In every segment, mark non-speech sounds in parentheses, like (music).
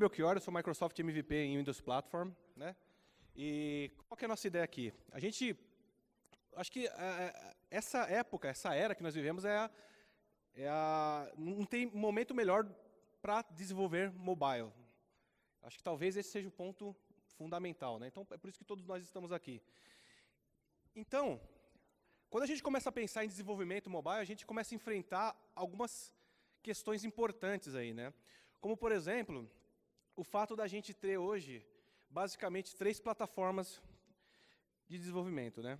Belchior, eu sou Microsoft MVP em Windows Platform, né? E qual que é a nossa ideia aqui? A gente, acho que é, é, essa época, essa era que nós vivemos é a, é a não tem momento melhor para desenvolver mobile. Acho que talvez esse seja o ponto fundamental, né? Então é por isso que todos nós estamos aqui. Então, quando a gente começa a pensar em desenvolvimento mobile, a gente começa a enfrentar algumas questões importantes aí, né? Como por exemplo, o fato da gente ter hoje, basicamente, três plataformas de desenvolvimento. Né?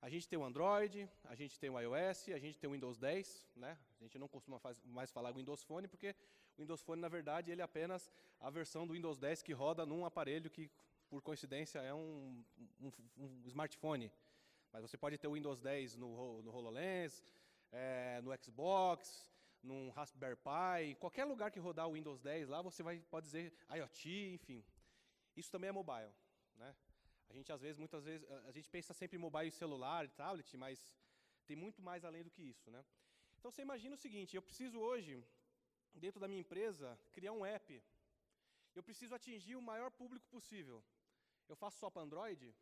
A gente tem o Android, a gente tem o iOS, a gente tem o Windows 10, né? A gente não costuma faz, mais falar o Windows Phone, porque o Windows Phone, na verdade, ele é apenas a versão do Windows 10 que roda num aparelho que, por coincidência, é um, um, um smartphone. Mas você pode ter o Windows 10 no, no HoloLens, é, no Xbox, num Raspberry Pi, em qualquer lugar que rodar o Windows 10 lá, você vai, pode dizer IoT, enfim. Isso também é mobile. Né? A gente, às vezes, muitas vezes, a gente pensa sempre em mobile celular, tablet, mas tem muito mais além do que isso. Né? Então, você imagina o seguinte, eu preciso hoje, dentro da minha empresa, criar um app. Eu preciso atingir o maior público possível. Eu faço só para Android?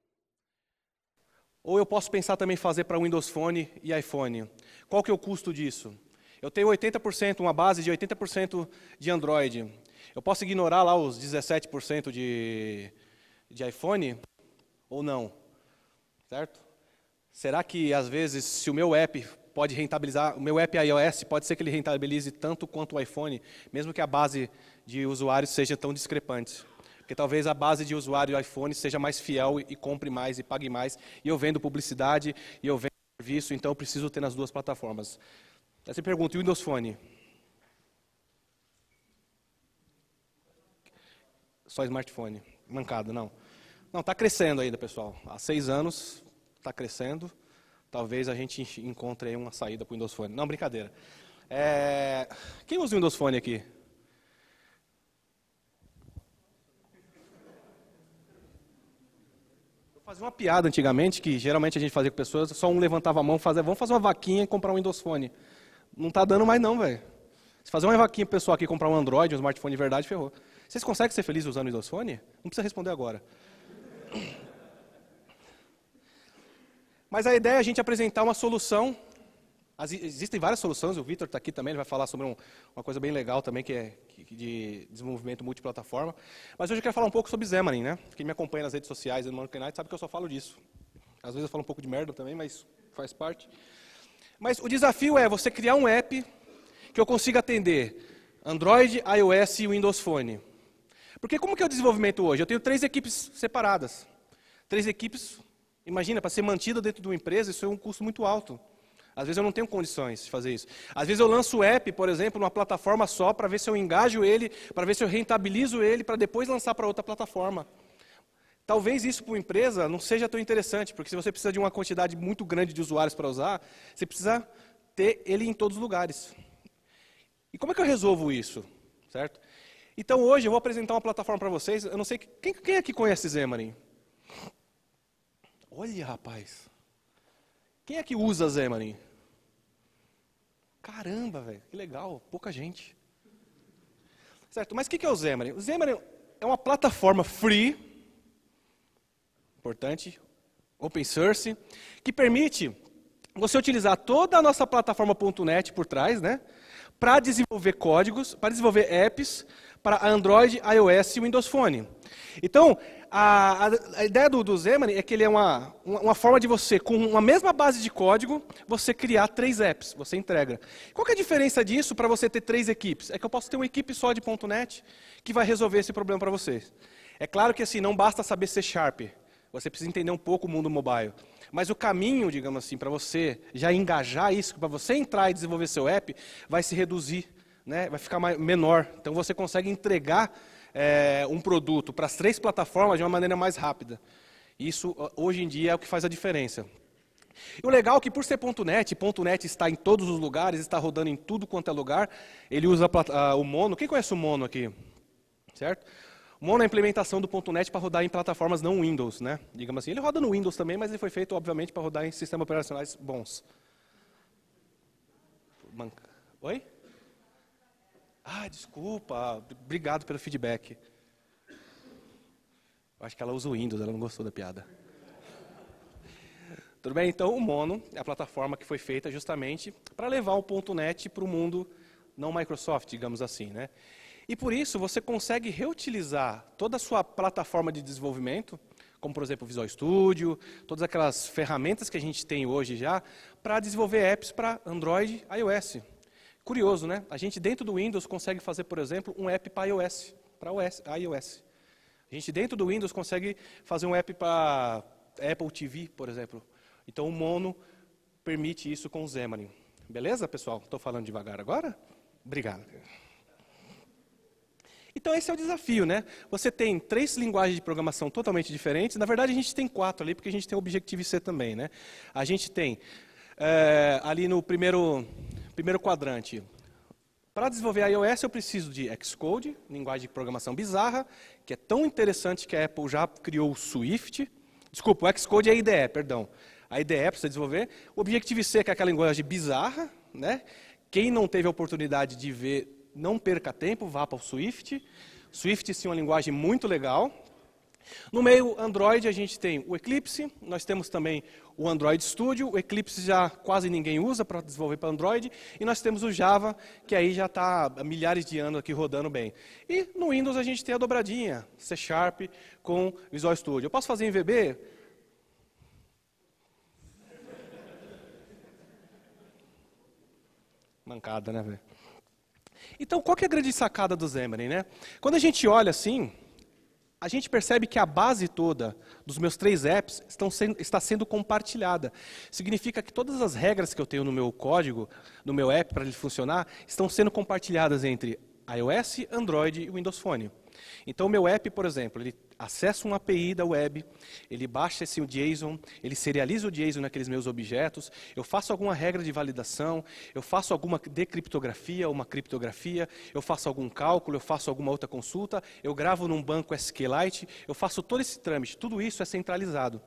Ou eu posso pensar também fazer para Windows Phone e iPhone? Qual que é o custo disso? Eu tenho 80%, uma base de 80% de Android. Eu posso ignorar lá os 17% de, de iPhone ou não? Certo? Será que, às vezes, se o meu app pode rentabilizar, o meu app iOS pode ser que ele rentabilize tanto quanto o iPhone, mesmo que a base de usuários seja tão discrepante? Porque talvez a base de usuário iPhone seja mais fiel e, e compre mais e pague mais. E eu vendo publicidade e eu vendo serviço, então eu preciso ter nas duas plataformas. Aí você pergunta, e o Windows Phone? Só smartphone. Mancado, não. Não, está crescendo ainda, pessoal. Há seis anos está crescendo. Talvez a gente encontre aí uma saída para o Windows Phone. Não, brincadeira. É... Quem usa o Windows Phone aqui? Fazia uma piada antigamente, que geralmente a gente fazia com pessoas, só um levantava a mão, fazia, vamos fazer uma vaquinha e comprar um Windows Phone. Não está dando mais não, velho. Se fazer uma vaquinha pessoal aqui comprar um Android, um smartphone de verdade, ferrou. Vocês conseguem ser felizes usando o Idosfone? Não precisa responder agora. Mas a ideia é a gente apresentar uma solução. As, existem várias soluções, o Vitor está aqui também, ele vai falar sobre um, uma coisa bem legal também, que é que, de desenvolvimento multiplataforma. Mas hoje eu quero falar um pouco sobre Xamarin, né? Quem me acompanha nas redes sociais no Morning Night sabe que eu só falo disso. Às vezes eu falo um pouco de merda também, mas faz parte. Mas o desafio é você criar um app que eu consiga atender Android, iOS e Windows Phone. Porque como que é o desenvolvimento hoje? Eu tenho três equipes separadas. Três equipes, imagina, para ser mantida dentro de uma empresa, isso é um custo muito alto. Às vezes eu não tenho condições de fazer isso. Às vezes eu lanço o app, por exemplo, numa plataforma só, para ver se eu engajo ele, para ver se eu rentabilizo ele, para depois lançar para outra plataforma. Talvez isso para uma empresa não seja tão interessante, porque se você precisa de uma quantidade muito grande de usuários para usar, você precisa ter ele em todos os lugares. E como é que eu resolvo isso? Certo? Então hoje eu vou apresentar uma plataforma para vocês. Eu não sei quem, quem aqui conhece Xamarin. Olha, rapaz. Quem é que usa Xamarin? Caramba, velho, que legal, pouca gente. Certo, mas o que é o Xamarin? O Xamarin é uma plataforma free importante, open source, que permite você utilizar toda a nossa plataforma.net por trás, né? Para desenvolver códigos, para desenvolver apps para Android, iOS e Windows Phone. Então, a, a ideia do, do Xamarin é que ele é uma, uma forma de você, com uma mesma base de código, você criar três apps, você entrega. Qual é a diferença disso para você ter três equipes? É que eu posso ter uma equipe só de .NET que vai resolver esse problema para vocês. É claro que assim, não basta saber C Sharp. Você precisa entender um pouco o mundo mobile. Mas o caminho, digamos assim, para você já engajar isso, para você entrar e desenvolver seu app, vai se reduzir, né? vai ficar mais, menor. Então você consegue entregar é, um produto para as três plataformas de uma maneira mais rápida. Isso, hoje em dia, é o que faz a diferença. E o legal é que por ser .NET, .NET está em todos os lugares, está rodando em tudo quanto é lugar, ele usa a, o Mono. Quem conhece o Mono aqui? Certo? Mono é a implementação do .NET para rodar em plataformas não Windows, né? Digamos assim, ele roda no Windows também, mas ele foi feito, obviamente, para rodar em sistemas operacionais bons. Oi? Ah, desculpa. Obrigado pelo feedback. Eu acho que ela usa o Windows, ela não gostou da piada. Tudo bem? Então, o Mono é a plataforma que foi feita justamente para levar o .NET para o mundo não Microsoft, digamos assim, né? E por isso você consegue reutilizar toda a sua plataforma de desenvolvimento, como por exemplo o Visual Studio, todas aquelas ferramentas que a gente tem hoje já, para desenvolver apps para Android iOS. Curioso, né? A gente dentro do Windows consegue fazer, por exemplo, um app para iOS, para iOS. A gente dentro do Windows consegue fazer um app para Apple TV, por exemplo. Então o Mono permite isso com o Xamarin. Beleza, pessoal? Estou falando devagar agora? Obrigado. Então esse é o desafio, né? Você tem três linguagens de programação totalmente diferentes. Na verdade, a gente tem quatro ali, porque a gente tem o Objective-C também, né? A gente tem é, ali no primeiro, primeiro quadrante. Para desenvolver a iOS, eu preciso de Xcode, linguagem de programação bizarra, que é tão interessante que a Apple já criou o Swift. Desculpa, o Xcode é a IDE, perdão. A IDE é para você desenvolver. O Objective-C, que é aquela linguagem bizarra, né? Quem não teve a oportunidade de ver não perca tempo, vá para o Swift. Swift sim é uma linguagem muito legal. No meio Android a gente tem o Eclipse, nós temos também o Android Studio, o Eclipse já quase ninguém usa para desenvolver para Android, e nós temos o Java, que aí já está milhares de anos aqui rodando bem. E no Windows a gente tem a dobradinha, C Sharp com Visual Studio. Eu posso fazer em VB? Mancada, né, velho? Então, qual é a grande sacada do Zemren? Né? Quando a gente olha assim, a gente percebe que a base toda dos meus três apps sendo, está sendo compartilhada. Significa que todas as regras que eu tenho no meu código, no meu app para ele funcionar, estão sendo compartilhadas entre iOS, Android e Windows Phone. Então, o meu app, por exemplo, ele acessa uma API da web, ele baixa esse JSON, ele serializa o JSON naqueles meus objetos, eu faço alguma regra de validação, eu faço alguma decriptografia, uma criptografia, eu faço algum cálculo, eu faço alguma outra consulta, eu gravo num banco SQLite, eu faço todo esse trâmite, tudo isso é centralizado.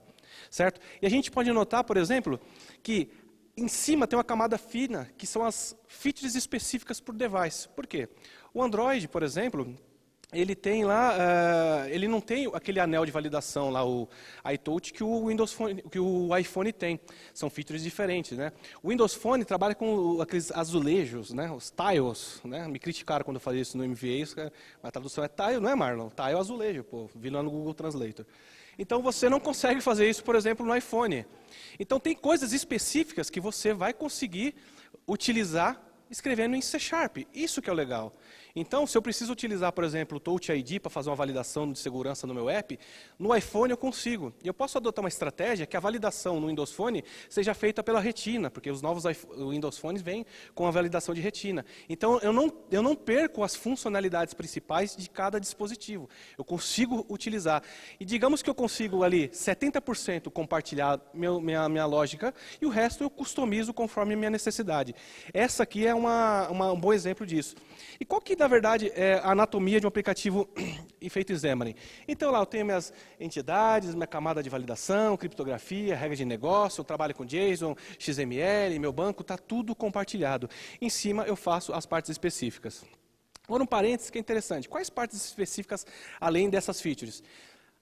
Certo? E a gente pode notar, por exemplo, que em cima tem uma camada fina, que são as features específicas por device. Por quê? O Android, por exemplo, ele tem lá, uh, ele não tem aquele anel de validação lá, o iTouch, que o Windows Phone, que o iPhone tem. São features diferentes, né? O Windows Phone trabalha com aqueles azulejos, né? Os tiles, né? Me criticaram quando eu falei isso no MVA, isso, é, mas a tradução é tile, não é, Marlon? Tile é azulejo, pô, vi lá no Google Translator. Então você não consegue fazer isso, por exemplo, no iPhone. Então tem coisas específicas que você vai conseguir utilizar escrevendo em C Sharp. Isso que é o legal. Então, se eu preciso utilizar, por exemplo, o Touch ID para fazer uma validação de segurança no meu app, no iPhone eu consigo. E eu posso adotar uma estratégia que a validação no Windows Phone seja feita pela retina, porque os novos Windows Phones vêm com a validação de retina. Então, eu não, eu não perco as funcionalidades principais de cada dispositivo. Eu consigo utilizar. E digamos que eu consigo ali 70% compartilhar meu, minha, minha lógica e o resto eu customizo conforme a minha necessidade. Essa aqui é uma, uma um bom exemplo disso. E qual que dá na verdade, é a anatomia de um aplicativo (clears throat) feito Xamarin. Então lá eu tenho minhas entidades, minha camada de validação, criptografia, regra de negócio, eu trabalho com JSON, XML, meu banco, está tudo compartilhado. Em cima eu faço as partes específicas. Agora um parênteses que é interessante. Quais partes específicas além dessas features?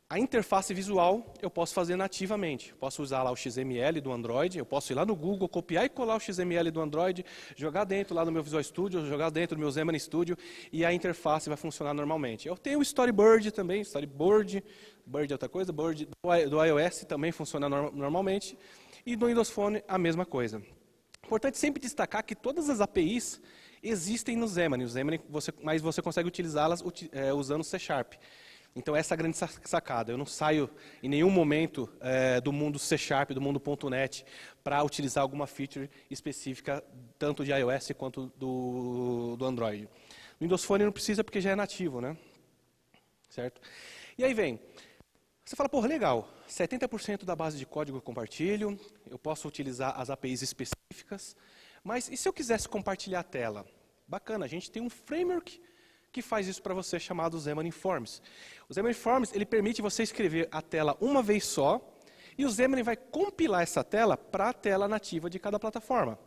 A interface visual eu posso fazer nativamente. Posso usar lá o XML do Android, eu posso ir lá no Google, copiar e colar o XML do Android, jogar dentro lá do meu Visual Studio, jogar dentro do meu Xamarin Studio e a interface vai funcionar normalmente. Eu tenho o Storyboard também, Storyboard, Bird é outra coisa, Bird do iOS também funciona norm normalmente e do Windows Phone a mesma coisa. Importante sempre destacar que todas as APIs existem no Xamarin, o Xamarin você, mas você consegue utilizá-las é, usando C Sharp. Então, essa é a grande sacada. Eu não saio em nenhum momento é, do mundo C Sharp, do mundo .NET, para utilizar alguma feature específica, tanto de iOS quanto do, do Android. O Windows Phone não precisa porque já é nativo, né? Certo? E aí vem, você fala, porra, legal, 70% da base de código eu compartilho, eu posso utilizar as APIs específicas, mas e se eu quisesse compartilhar a tela? Bacana, a gente tem um framework que faz isso para você, chamado Zeeman Forms. O Zeeman Forms ele permite você escrever a tela uma vez só, e o Xamarin vai compilar essa tela para a tela nativa de cada plataforma.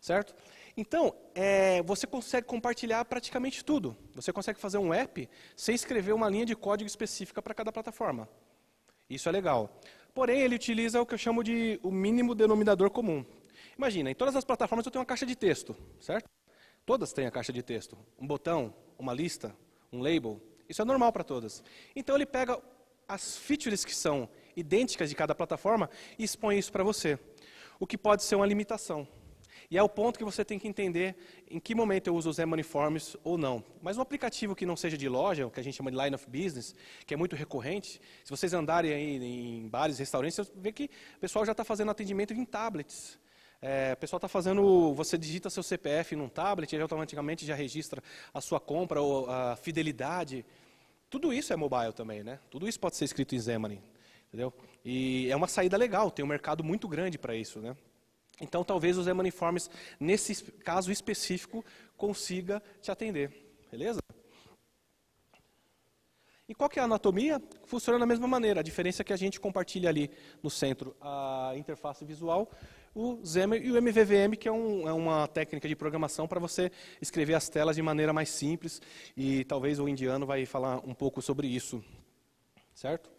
Certo? Então, é, você consegue compartilhar praticamente tudo. Você consegue fazer um app sem escrever uma linha de código específica para cada plataforma. Isso é legal. Porém, ele utiliza o que eu chamo de o mínimo denominador comum. Imagina, em todas as plataformas eu tenho uma caixa de texto, certo? Todas têm a caixa de texto. Um botão, uma lista, um label. Isso é normal para todas. Então ele pega as features que são idênticas de cada plataforma e expõe isso para você. O que pode ser uma limitação. E é o ponto que você tem que entender em que momento eu uso os M-Uniforms ou não. Mas um aplicativo que não seja de loja, o que a gente chama de line of business, que é muito recorrente, se vocês andarem aí em bares, restaurantes, você vê que o pessoal já está fazendo atendimento em tablets. É, o pessoal está fazendo. Você digita seu CPF num tablet, ele automaticamente já registra a sua compra ou a fidelidade. Tudo isso é mobile também, né? Tudo isso pode ser escrito em Xamarin, entendeu? E é uma saída legal, tem um mercado muito grande para isso, né? Então, talvez o Xamarin Forms, nesse caso específico, consiga te atender, beleza? E qual que é a anatomia? Funciona da mesma maneira. A diferença é que a gente compartilha ali no centro a interface visual o Xamarin e o MVVM, que é, um, é uma técnica de programação para você escrever as telas de maneira mais simples, e talvez o indiano vai falar um pouco sobre isso. Certo?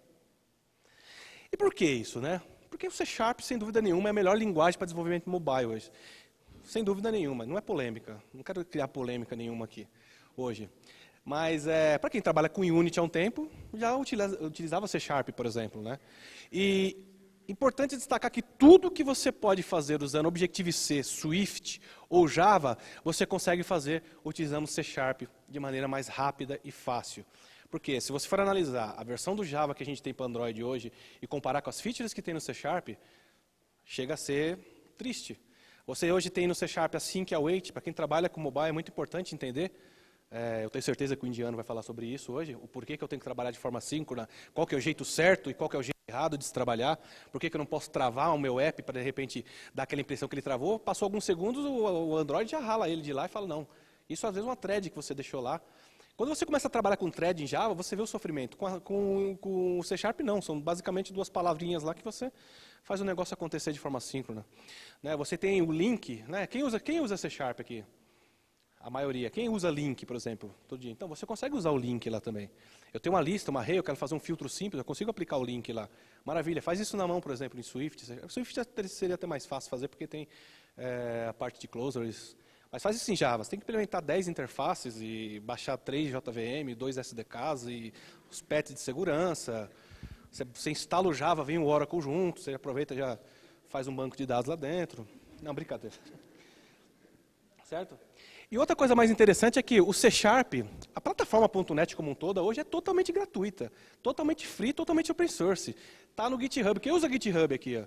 E por que isso, né? Porque o C Sharp, sem dúvida nenhuma, é a melhor linguagem para desenvolvimento mobile hoje. Sem dúvida nenhuma, não é polêmica, não quero criar polêmica nenhuma aqui hoje. Mas é, para quem trabalha com Unity há um tempo, já utilizava C Sharp, por exemplo. Né? E Importante destacar que tudo que você pode fazer usando Objective-C, Swift ou Java, você consegue fazer utilizando C Sharp de maneira mais rápida e fácil. Porque se você for analisar a versão do Java que a gente tem para Android hoje e comparar com as features que tem no C Sharp, chega a ser triste. Você hoje tem no C Sharp a sync Await, para quem trabalha com mobile é muito importante entender. É, eu tenho certeza que o indiano vai falar sobre isso hoje, o porquê que eu tenho que trabalhar de forma síncrona, qual que é o jeito certo e qual que é o jeito errado de se trabalhar, por que, que eu não posso travar o meu app para de repente dar aquela impressão que ele travou? Passou alguns segundos, o, o Android já rala ele de lá e fala, não. Isso às vezes é uma thread que você deixou lá. Quando você começa a trabalhar com thread em Java, você vê o sofrimento. Com, a, com, com o C Sharp, não. São basicamente duas palavrinhas lá que você faz o negócio acontecer de forma síncrona. Né? Você tem o link. Né? Quem, usa, quem usa C Sharp aqui? A maioria. Quem usa link, por exemplo, todo dia? Então, você consegue usar o link lá também. Eu tenho uma lista, uma array, eu quero fazer um filtro simples, eu consigo aplicar o link lá. Maravilha, faz isso na mão, por exemplo, em Swift. Swift seria até mais fácil fazer, porque tem é, a parte de closers. Mas faz isso em Java. Você tem que implementar 10 interfaces e baixar 3 JVM, 2 SDKs e os pets de segurança. Você, você instala o Java, vem o Oracle junto, você aproveita já faz um banco de dados lá dentro. Não, brincadeira. (laughs) Certo? E outra coisa mais interessante é que o C Sharp, a plataforma .NET como um toda, hoje é totalmente gratuita, totalmente free, totalmente open source. Está no GitHub. Quem usa GitHub aqui? Ó?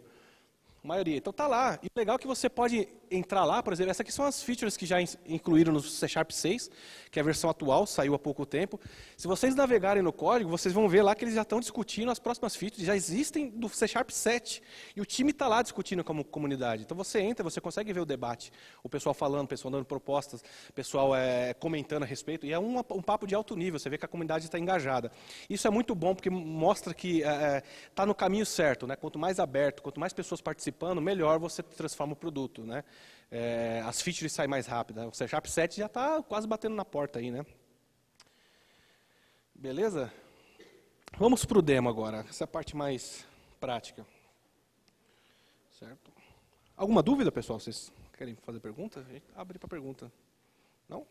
A maioria. Então está lá. E o legal é que você pode entrar lá, por exemplo, essas aqui são as features que já incluíram no C Sharp 6, que é a versão atual, saiu há pouco tempo. Se vocês navegarem no código, vocês vão ver lá que eles já estão discutindo as próximas features, já existem do C Sharp 7, e o time está lá discutindo como comunidade. Então você entra, você consegue ver o debate, o pessoal falando, o pessoal dando propostas, o pessoal é, comentando a respeito, e é um, um, papo de alto nível, você vê que a comunidade está engajada. Isso é muito bom, porque mostra que está é, é tá no caminho certo, né? quanto mais aberto, quanto mais pessoas participando, melhor você transforma o produto. Né? é, as features saem mais rápidas. Né? O C Sharp 7 já está quase batendo na porta aí, né? Beleza? Vamos para o demo agora, essa é a parte mais prática. Certo? Alguma dúvida, pessoal? Vocês querem fazer pergunta? A gente abre para pergunta. Não?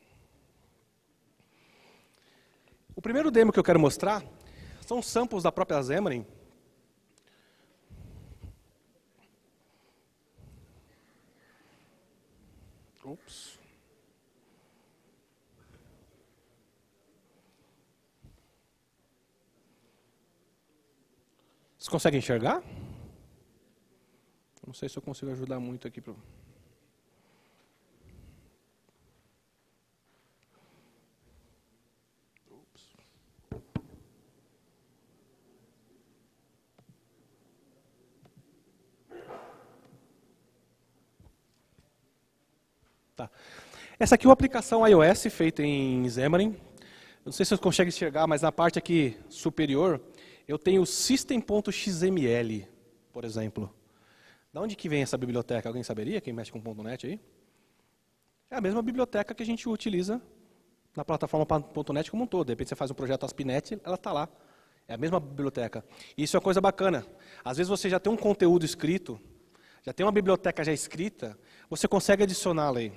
O primeiro demo que eu quero mostrar são samples da própria Xamarin. Ops. Vocês conseguem enxergar? Não sei se eu consigo ajudar muito aqui para Essa aqui é uma aplicação iOS feita em Xamarin. Não sei se vocês conseguem enxergar, mas na parte aqui superior, eu tenho system.xml, por exemplo. Da onde que vem essa biblioteca? Alguém saberia? Quem mexe com .NET aí? É a mesma biblioteca que a gente utiliza na plataforma .NET como um todo. De repente você faz um projeto ASP.NET, ela está lá. É a mesma biblioteca. E isso é uma coisa bacana. Às vezes você já tem um conteúdo escrito, já tem uma biblioteca já escrita, você consegue adicioná-la aí.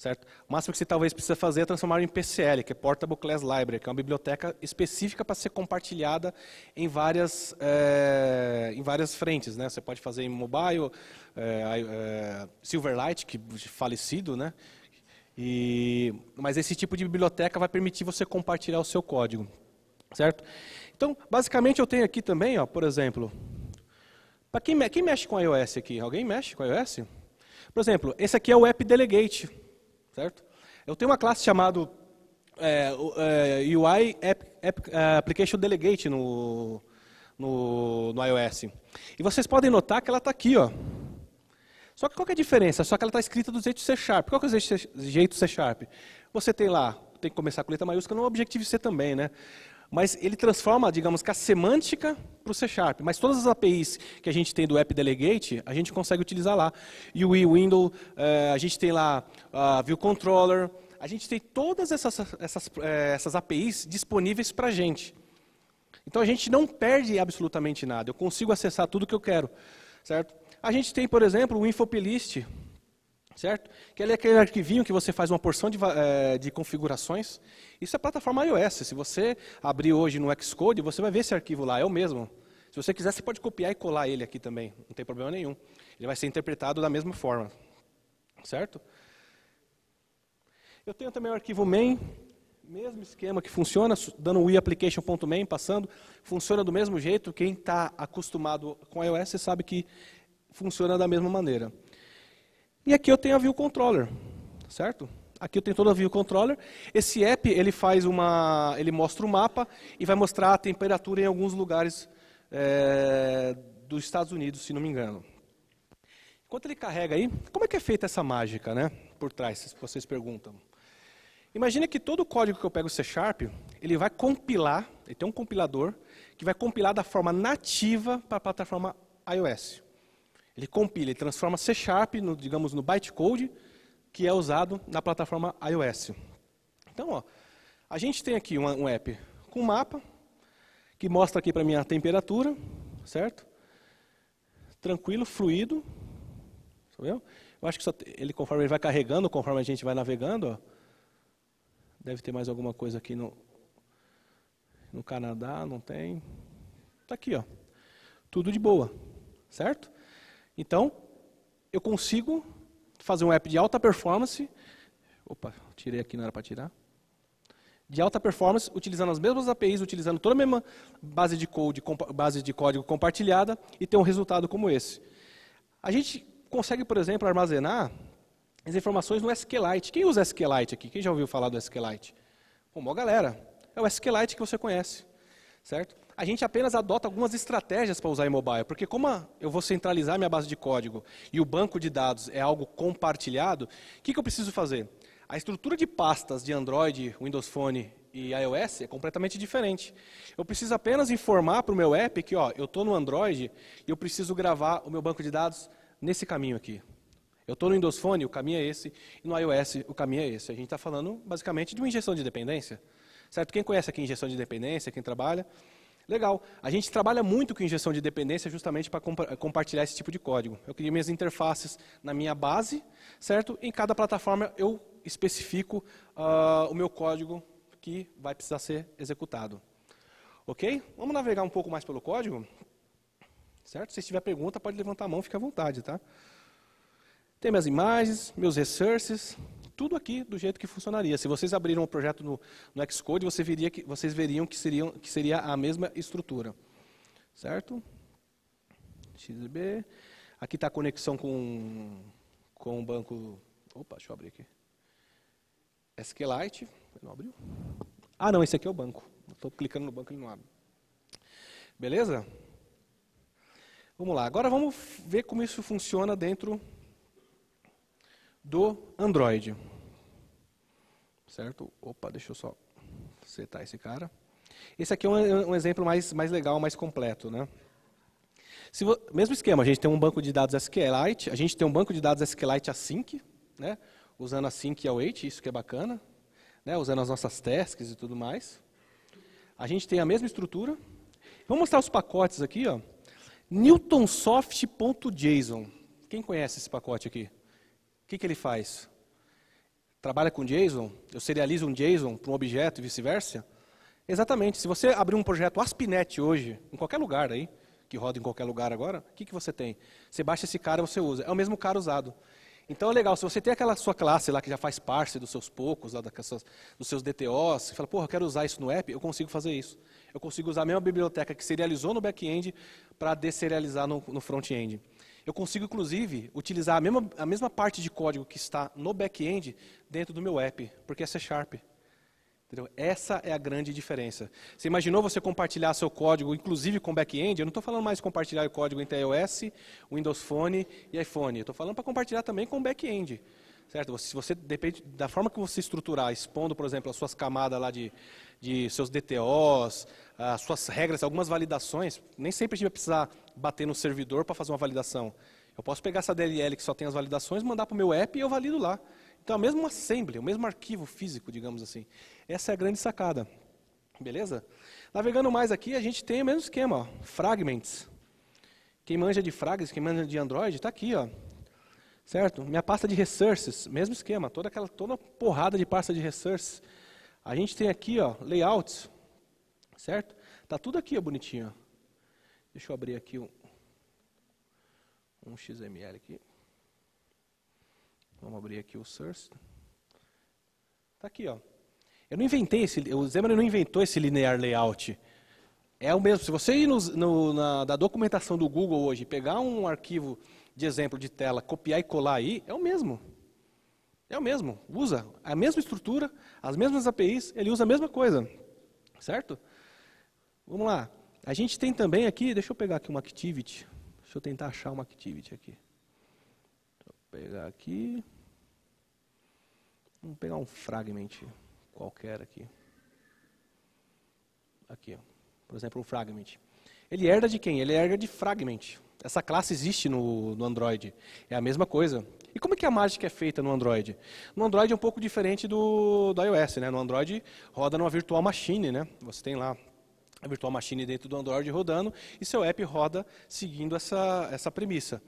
Certo? O máximo que você talvez precisa fazer é transformar em PCL, que é Portable Class Library, que é uma biblioteca específica para ser compartilhada em várias, é, em várias frentes. Né? Você pode fazer em mobile, é, é, Silverlight, que é falecido, né? E, mas esse tipo de biblioteca vai permitir você compartilhar o seu código, certo? Então, basicamente eu tenho aqui também, ó, por exemplo, para quem, quem mexe com iOS aqui? Alguém mexe com iOS? Por exemplo, esse aqui é o App Delegate certo? Eu tenho uma classe chamada é, é UI App, App, é, Application Delegate no, no, no, iOS. E vocês podem notar que ela está aqui, ó. Só que qual que é a diferença? Só que ela está escrita do jeito C Sharp. Qual que é o jeito C Sharp? Você tem lá, tem que começar com letra maiúscula no é Objective-C também, né? Mas ele transforma, digamos que a semântica para o C Sharp. Mas todas as APIs que a gente tem do App Delegate, a gente consegue utilizar lá. E o Window, eh, a gente tem lá a ah, View Controller, a gente tem todas essas, essas, eh, essas APIs disponíveis para a gente. Então a gente não perde absolutamente nada, eu consigo acessar tudo que eu quero, certo? A gente tem, por exemplo, o Infoplist, certo? Que ali é aquele arquivinho que você faz uma porção de, é, de, configurações. Isso é plataforma iOS. Se você abrir hoje no Xcode, você vai ver esse arquivo lá, é o mesmo. Se você quiser, você pode copiar e colar ele aqui também, não tem problema nenhum. Ele vai ser interpretado da mesma forma, certo? Eu tenho também o arquivo main, mesmo esquema que funciona, dando o application.main, passando, funciona do mesmo jeito. Quem está acostumado com iOS sabe que funciona da mesma maneira. E aqui eu tenho a View Controller, certo? Aqui eu tenho toda a View Controller. Esse app, ele faz uma, ele mostra o um mapa e vai mostrar a temperatura em alguns lugares é, dos Estados Unidos, se não me engano. Enquanto ele carrega aí, como é que é feita essa mágica, né? Por trás, se vocês perguntam. Imagina que todo o código que eu pego C Sharp, ele vai compilar, ele tem um compilador, que vai compilar da forma nativa para a plataforma iOS. Ele compila, ele transforma C Sharp, no, digamos, no bytecode, que é usado na plataforma iOS. Então, ó, a gente tem aqui um, um app com mapa, que mostra aqui para mim a temperatura, certo? Tranquilo, fluido. Entendeu? Tá Eu acho que só, ele, conforme ele vai carregando, conforme a gente vai navegando, ó, deve ter mais alguma coisa aqui no, no Canadá, não tem. Está aqui, ó. Tudo de boa, certo? Então, eu consigo fazer um app de alta performance. Opa, tirei aqui, não era para tirar. De alta performance, utilizando as mesmas APIs, utilizando toda a mesma base de, code, base de código compartilhada e ter um resultado como esse. A gente consegue, por exemplo, armazenar as informações no SQLite. Quem usa SQLite aqui? Quem já ouviu falar do SQLite? Bom, galera. É o SQLite que você conhece, certo? a gente apenas adota algumas estratégias para usar em mobile, porque como a, eu vou centralizar minha base de código e o banco de dados é algo compartilhado, o que, que eu preciso fazer? A estrutura de pastas de Android, Windows Phone e iOS é completamente diferente. Eu preciso apenas informar para o meu app que ó, eu estou no Android e eu preciso gravar o meu banco de dados nesse caminho aqui. Eu estou no Windows Phone, o caminho é esse, e no iOS o caminho é esse. A gente está falando basicamente de uma injeção de dependência. Certo? Quem conhece aqui injeção de dependência, quem trabalha, Legal. A gente trabalha muito com injeção de dependência justamente para compa compartilhar esse tipo de código. Eu crio minhas interfaces na minha base, certo? Em cada plataforma eu especifico uh, o meu código que vai precisar ser executado. Ok? Vamos navegar um pouco mais pelo código? Certo? Se tiver pergunta, pode levantar a mão, fique à vontade, tá? Tem minhas imagens, meus resources, tudo aqui do jeito que funcionaria. Se vocês abriram o um projeto no, no Xcode, você veria que, vocês veriam que, seriam, que seria a mesma estrutura. Certo? XB. Aqui está a conexão com, com o banco... Opa, deixa eu abrir aqui. SQLite. Não abriu? Ah, não, esse aqui é o banco. Estou clicando no banco e ele não abre. Beleza? Vamos lá. Agora vamos ver como isso funciona dentro do Android. Certo? Opa, deixa eu só setar esse cara. Esse aqui é um, é um exemplo mais, mais legal, mais completo. Né? Vo... Mesmo esquema, a gente tem um banco de dados SQLite, a gente tem um banco de dados SQLite async, né? usando async e await, isso que é bacana, né? usando as nossas tasks e tudo mais. A gente tem a mesma estrutura. Vou mostrar os pacotes aqui. Ó. Newtonsoft.json. Quem conhece esse pacote aqui? que, que ele faz? Trabalha com JSON? Eu serializo um JSON para um objeto e vice-versa? Exatamente. Se você abrir um projeto ASP.NET hoje, em qualquer lugar aí, que roda em qualquer lugar agora, o que, que você tem? Você baixa esse cara e você usa. É o mesmo cara usado. Então é legal, se você tem aquela sua classe lá que já faz parte dos seus poucos, lá, dos seus DTOs, você fala, porra, eu quero usar isso no app, eu consigo fazer isso. Eu consigo usar a mesma biblioteca que serializou no back-end para deserializar no, no front-end. Eu consigo, inclusive, utilizar a mesma, a mesma parte de código que está no back-end dentro do meu app, porque é C Sharp. Entendeu? Essa é a grande diferença. Você imaginou você compartilhar seu código, inclusive com back-end? Eu não estou falando mais de compartilhar o código entre iOS, Windows Phone e iPhone. estou falando para compartilhar também com back-end. Certo? Se você, depende da forma que você estruturar, expondo, por exemplo, as suas camadas lá de, de seus DTOs, as suas regras, algumas validações. Nem sempre a gente vai precisar bater no servidor para fazer uma validação. Eu posso pegar essa DLL que só tem as validações, mandar para o meu app e eu valido lá. Então, é o mesmo assembly, é o mesmo arquivo físico, digamos assim. Essa é a grande sacada. Beleza? Navegando mais aqui, a gente tem o mesmo esquema, ó, fragments. Quem manja de frags, quem manja de Android, está aqui, ó. Certo? Minha pasta de resources, mesmo esquema, toda aquela toda porrada de pasta de resources. A gente tem aqui, ó, layouts. Certo? Tá tudo aqui, ó, bonitinho. Deixa eu abrir aqui um, um XML aqui. Vamos abrir aqui o source. Tá aqui, ó. Eu não inventei esse, o Zeman não inventou esse linear layout. É o mesmo. Se você ir no, no, na da documentação do Google hoje, pegar um arquivo de exemplo de tela, copiar e colar aí, é o mesmo. É o mesmo. Usa a mesma estrutura, as mesmas APIs, ele usa a mesma coisa. Certo? Vamos lá. A gente tem também aqui, deixa eu pegar aqui uma activity. Deixa eu tentar achar uma activity aqui. Vou pegar aqui. Vamos pegar um fragment qualquer aqui. Aqui, por exemplo, um fragment. Ele herda de quem? Ele herda de fragment. Essa classe existe no, no Android. É a mesma coisa. E como é que a mágica é feita no Android? No Android é um pouco diferente do, do iOS, né? No Android roda numa virtual machine, né? Você tem lá a virtual machine dentro do Android rodando e seu app roda seguindo essa, essa premissa.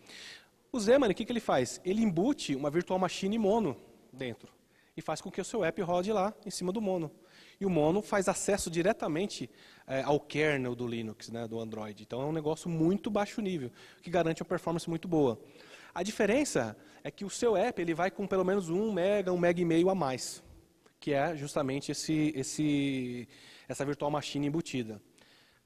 O Zeman, o que, que ele faz? Ele embute uma virtual machine mono dentro e faz com que o seu app rode lá em cima do mono. E o mono faz acesso diretamente é, ao kernel do Linux, né, do Android. Então é um negócio muito baixo nível, que garante uma performance muito boa. A diferença é que o seu app ele vai com pelo menos um mega, um mega e meio a mais, que é justamente esse, esse essa virtual machine embutida.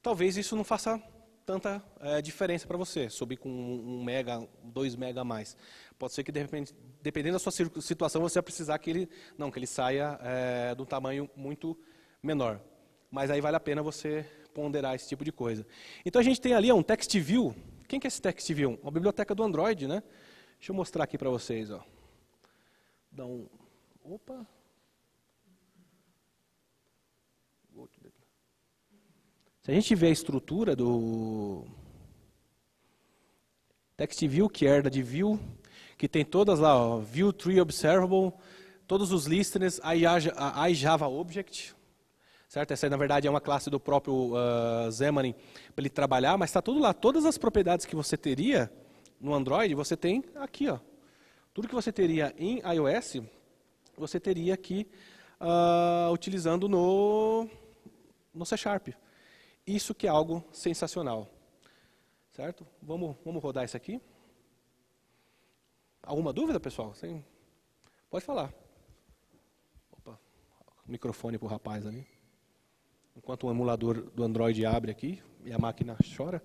Talvez isso não faça tanta é, diferença para você, subir com um, mega, dois mega a mais. Pode ser que, de repente, dependendo da sua situação, você vai precisar que ele, não, que ele saia é, de um tamanho muito menor. Mas aí vale a pena você ponderar esse tipo de coisa. Então a gente tem ali um text view. Quem que é esse text view? Uma biblioteca do Android, né? Deixa eu mostrar aqui para vocês. Ó. Dá um... Opa, Se a gente vê a estrutura do TextView, que é herda de View, que tem todas lá, ó, View Tree Observable, todos os listeners, a iJava Object, certo? Essa, na verdade, é uma classe do próprio uh, Xamarin para ele trabalhar, mas está tudo lá. Todas as propriedades que você teria no Android, você tem aqui, ó. Tudo que você teria em iOS, você teria aqui uh, utilizando no, no C Sharp. Isso que é algo sensacional. Certo? Vamos, vamos rodar isso aqui. Alguma dúvida, pessoal? Sim. Pode falar. Opa, microfone para o rapaz ali. Enquanto o emulador do Android abre aqui e a máquina chora.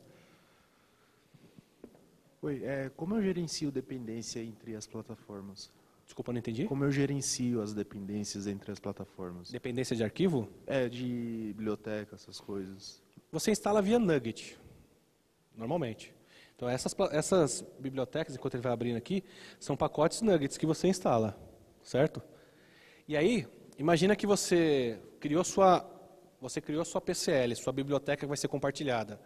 Oi, é, como eu gerencio dependência entre as plataformas? Desculpa, não entendi. Como eu gerencio as dependências entre as plataformas? Dependência de arquivo? É, de biblioteca, essas coisas você instala via Nugget, normalmente. Então essas, essas bibliotecas, enquanto ele vai abrindo aqui, são pacotes Nuggets que você instala, certo? E aí, imagina que você criou sua, você criou sua PCL, sua biblioteca que vai ser compartilhada.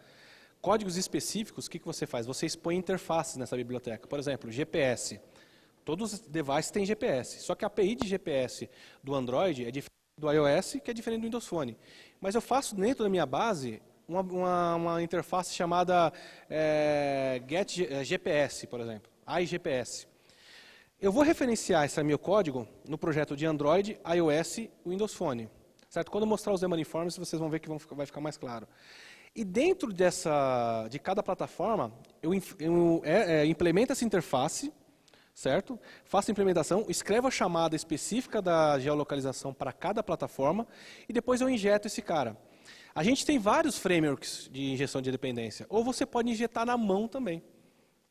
Códigos específicos, o que, que você faz? Você expõe interfaces nessa biblioteca. Por exemplo, GPS. Todos os devices têm GPS, só que a API de GPS do Android é diferente do iOS, que é diferente do Windows Phone. Mas eu faço dentro da minha base uma, uma, uma interface chamada é, Get GPS, é, por exemplo, iGPS. Eu vou referenciar esse meu código no projeto de Android, iOS e Windows Phone. Certo? Quando eu mostrar os demaniformes, vocês vão ver que vão, vai ficar mais claro. E dentro dessa, de cada plataforma, eu, eu é, é, implemento essa interface, certo? Faço a implementação, escrevo a chamada específica da geolocalização para cada plataforma e depois eu injeto esse cara. A gente tem vários frameworks de injeção de dependência. Ou você pode injetar na mão também.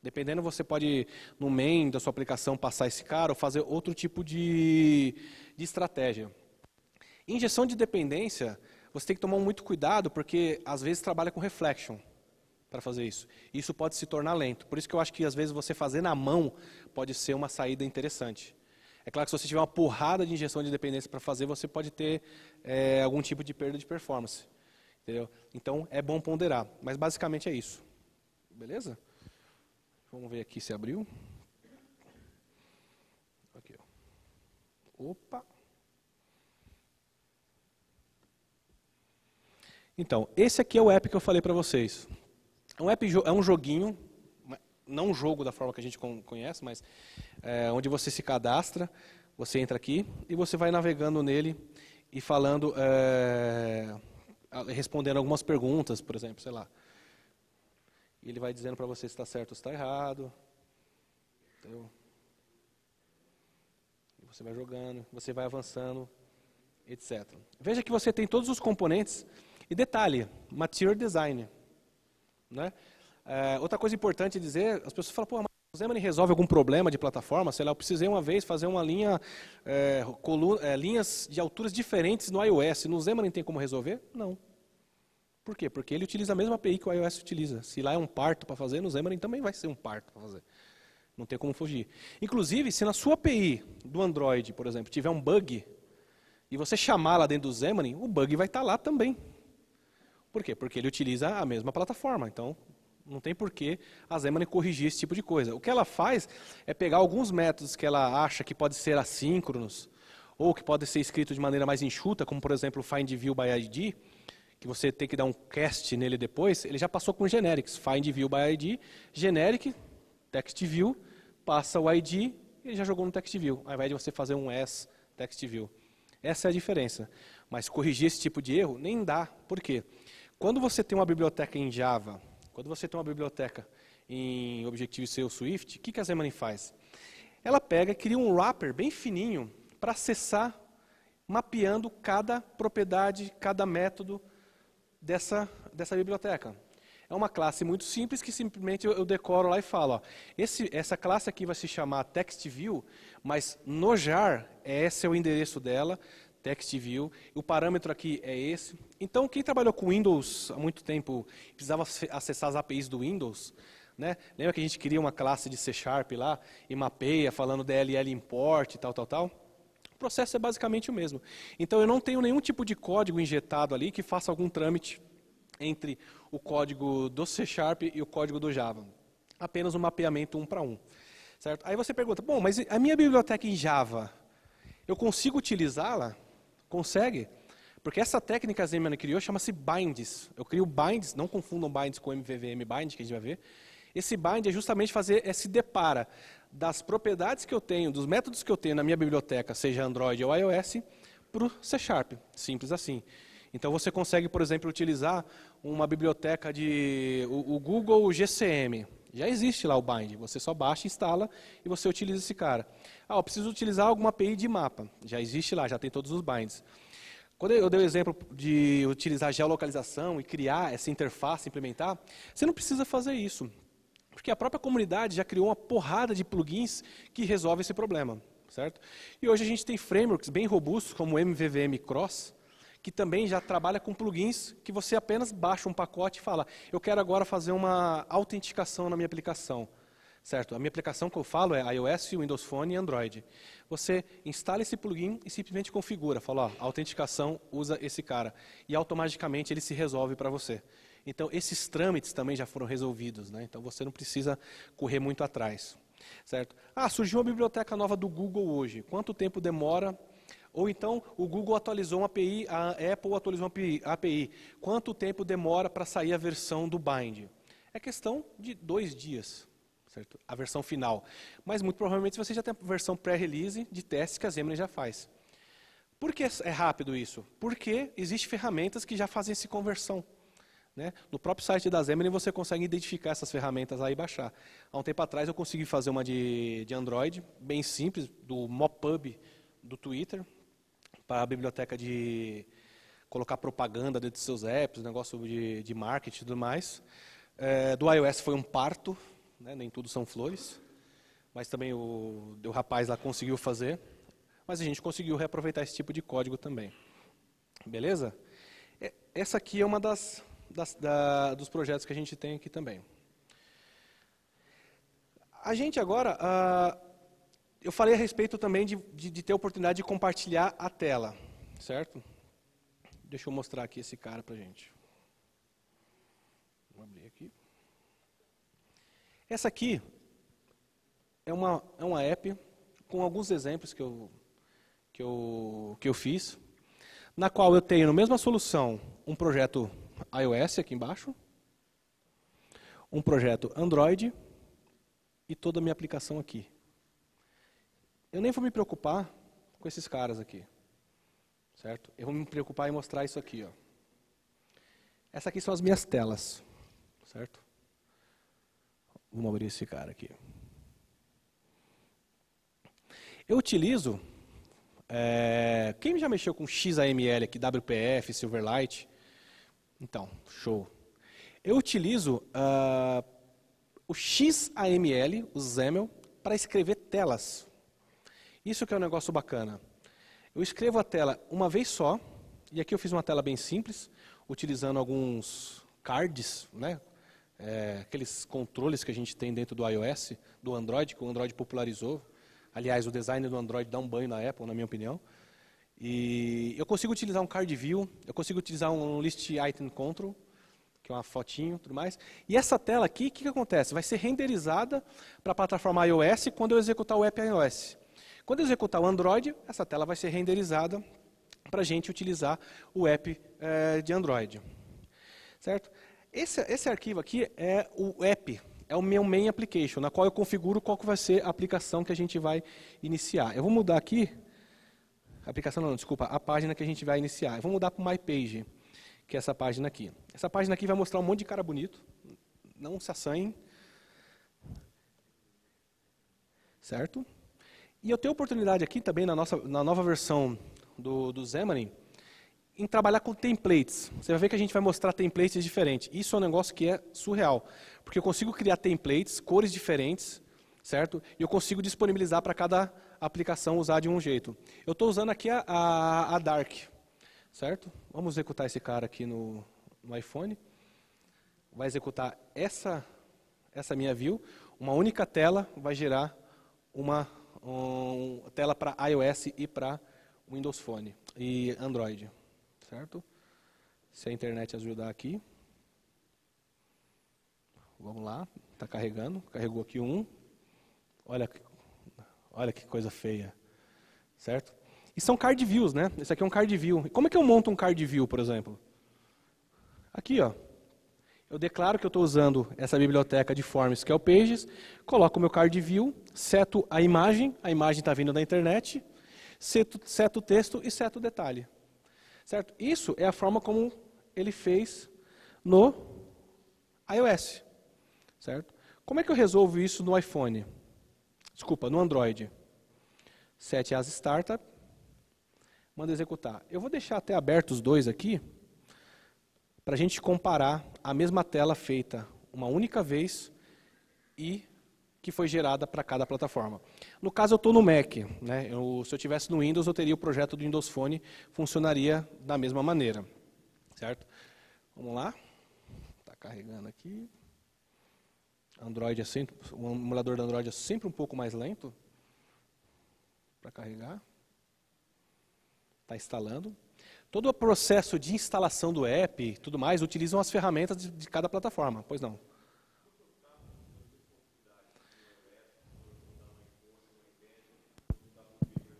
Dependendo, você pode, no main da sua aplicação, passar esse cara ou fazer outro tipo de, de estratégia. Injeção de dependência, você tem que tomar muito cuidado, porque às vezes trabalha com reflection para fazer isso. Isso pode se tornar lento. Por isso que eu acho que às vezes você fazer na mão pode ser uma saída interessante. É claro que se você tiver uma porrada de injeção de dependência para fazer, você pode ter é, algum tipo de perda de performance. Entendeu? Então é bom ponderar. Mas basicamente é isso. Beleza? Vamos ver aqui se abriu. Aqui, ó. Opa! Então, esse aqui é o app que eu falei para vocês. É um, app, é um joguinho, não um jogo da forma que a gente conhece, mas é, onde você se cadastra, você entra aqui e você vai navegando nele e falando. É, respondendo algumas perguntas, por exemplo, sei lá. E ele vai dizendo para você se está certo ou se está errado. Entendeu? E você vai jogando, você vai avançando, etc. Veja que você tem todos os componentes. E detalhe, material design. Né? É, outra coisa importante dizer, as pessoas falam, pô, o Xamarin resolve algum problema de plataforma, sei lá, eu precisei uma vez fazer uma linha, é, eh, coluna, é, eh, linhas de alturas diferentes no iOS. No Xamarin tem como resolver? Não. Por quê? Porque ele utiliza a mesma API que o iOS utiliza. Se lá é um parto para fazer, no Xamarin também vai ser um parto para fazer. Não tem como fugir. Inclusive, se na sua API do Android, por exemplo, tiver um bug, e você chamar lá dentro do Xamarin, o bug vai estar tá lá também. Por quê? Porque ele utiliza a mesma plataforma. Então, não tem por que a Zeman corrigir esse tipo de coisa. O que ela faz é pegar alguns métodos que ela acha que podem ser assíncronos, ou que podem ser escritos de maneira mais enxuta, como por exemplo o findViewById, by ID, que você tem que dar um cast nele depois, ele já passou com generics. Find by ID, generic, TextView passa o ID, ele já jogou no TextView, ao invés de você fazer um S TextView. Essa é a diferença. Mas corrigir esse tipo de erro nem dá. Por quê? Quando você tem uma biblioteca em Java quando você tem uma biblioteca em Objective-C ou Swift, o que, que a Xamarin faz? Ela pega e cria um wrapper bem fininho para acessar, mapeando cada propriedade, cada método dessa, dessa biblioteca. É uma classe muito simples que simplesmente eu decoro lá e falo, ó, esse, essa classe aqui vai se chamar TextView, mas no jar, é esse é o endereço dela, TextView. O parâmetro aqui é esse. Então, quem trabalhou com Windows há muito tempo precisava acessar as APIs do Windows. Né? Lembra que a gente cria uma classe de C Sharp lá e mapeia falando DLL import e tal, tal, tal? O processo é basicamente o mesmo. Então, eu não tenho nenhum tipo de código injetado ali que faça algum trâmite entre o código do C Sharp e o código do Java. Apenas um mapeamento um para um. Certo? Aí você pergunta, bom, mas a minha biblioteca em Java, eu consigo utilizá-la? Consegue. Porque essa técnica que a Zeman criou chama-se binds. Eu crio binds, não confundam binds com MVVM bind, que a gente vai ver. Esse bind é justamente fazer esse é depara das propriedades que eu tenho, dos métodos que eu tenho na minha biblioteca, seja Android ou iOS, para o C Sharp. Simples assim. Então você consegue, por exemplo, utilizar uma biblioteca de o, o Google GCM. Já existe lá o bind, você só baixa, instala e você utiliza esse cara. Ah, eu preciso utilizar alguma API de mapa. Já existe lá, já tem todos os binds. Quando eu dei o exemplo de utilizar geolocalização e criar essa interface, implementar, você não precisa fazer isso. Porque a própria comunidade já criou uma porrada de plugins que resolve esse problema, certo? E hoje a gente tem frameworks bem robustos, como o MVVM Cross, que também já trabalha com plugins que você apenas baixa um pacote e fala: eu quero agora fazer uma autenticação na minha aplicação certo? A minha aplicação que eu falo é iOS, Windows Phone e Android. Você instala esse plugin e simplesmente configura, fala, ó, autenticação usa esse cara e automaticamente ele se resolve para você. Então esses trâmites também já foram resolvidos, né? Então você não precisa correr muito atrás, certo? Ah, surgiu uma biblioteca nova do Google hoje. Quanto tempo demora? Ou então o Google atualizou uma API, a Apple atualizou uma API. Quanto tempo demora para sair a versão do Bind? É questão de dois dias, certo? a versão final. Mas muito provavelmente você já tem a versão pré-release de testes que a Xamarin já faz. Por que é rápido isso? Porque existem ferramentas que já fazem essa conversão. Né? No próprio site da Xamarin você consegue identificar essas ferramentas lá e baixar. Há um tempo atrás eu consegui fazer uma de, de Android, bem simples, do Mopub do Twitter, para a biblioteca de colocar propaganda dentro dos seus apps, negócio de, de marketing e tudo mais. É, do iOS foi um parto, né? nem tudo são flores, mas também o, o rapaz lá conseguiu fazer, mas a gente conseguiu reaproveitar esse tipo de código também. Beleza? É, essa aqui é uma das, das da, dos projetos que a gente tem aqui também. A gente agora, ah, eu falei a respeito também de, de, de ter a oportunidade de compartilhar a tela, certo? Deixa eu mostrar aqui esse cara para gente. Essa aqui é uma, é uma app com alguns exemplos que eu, que, eu, que eu fiz, na qual eu tenho, na mesma solução, um projeto iOS aqui embaixo, um projeto Android e toda a minha aplicação aqui. Eu nem vou me preocupar com esses caras aqui, certo? Eu vou me preocupar em mostrar isso aqui, ó. Essas aqui são as minhas telas, certo? Vamos abrir esse cara aqui. Eu utilizo. É, quem já mexeu com XAML aqui, WPF, Silverlight? Então, show. Eu utilizo uh, o XAML, o XAML, para escrever telas. Isso que é um negócio bacana. Eu escrevo a tela uma vez só, e aqui eu fiz uma tela bem simples, utilizando alguns cards, né, é, aqueles controles que a gente tem dentro do iOS, do Android, que o Android popularizou. Aliás, o design do Android dá um banho na Apple, na minha opinião. E eu consigo utilizar um card view, eu consigo utilizar um list item control, que é uma fotinho, tudo mais. E essa tela aqui, o que, que acontece? Vai ser renderizada para a plataforma iOS quando eu executar o app iOS. Quando eu executar o Android, essa tela vai ser renderizada para a gente utilizar o app é, de Android. Certo? Esse, esse arquivo aqui é o app, é o meu main application, na qual eu configuro qual que vai ser a aplicação que a gente vai iniciar. Eu vou mudar aqui, aplicação não, desculpa, a página que a gente vai iniciar. Eu vou mudar para o My Page, que é essa página aqui. Essa página aqui vai mostrar um monte de cara bonito, não se assanhem. Certo? E eu tenho a oportunidade aqui também, na, nossa, na nova versão do, do Xamarin, em trabalhar com templates. Você vai ver que a gente vai mostrar templates diferentes. Isso é um negócio que é surreal, porque eu consigo criar templates, cores diferentes, certo? E eu consigo disponibilizar para cada aplicação usar de um jeito. Eu estou usando aqui a, a, a, Dark, certo? Vamos executar esse cara aqui no, no iPhone. Vai executar essa, essa minha view. Uma única tela vai gerar uma um, tela para iOS e para Windows Phone e Android certo? Se a internet ajudar aqui. Vamos lá, está carregando. Carregou aqui um. Olha, olha que coisa feia, certo? E são card views, né? Esse aqui é um card view. Como é que eu monto um card view, por exemplo? Aqui, ó. Eu declaro que eu estou usando essa biblioteca de forms que é o pages, coloco o meu card view, seto a imagem, a imagem está vindo da internet, seto, seto o texto e seto o detalhe. Certo? Isso é a forma como ele fez no iOS. Certo? Como é que eu resolvo isso no iPhone? Desculpa, no Android. Set as startup, manda executar. Eu vou deixar até aberto os dois aqui, para a gente comparar a mesma tela feita uma única vez e que foi gerada para cada plataforma. No caso, eu estou no Mac. Né? Eu, se eu tivesse no Windows, eu teria o projeto do Windows Phone, funcionaria da mesma maneira. Certo? Vamos lá. Está carregando aqui. Android é sempre, o emulador do Android é sempre um pouco mais lento para carregar. Está instalando. Todo o processo de instalação do app e tudo mais utilizam as ferramentas de, de cada plataforma, pois não.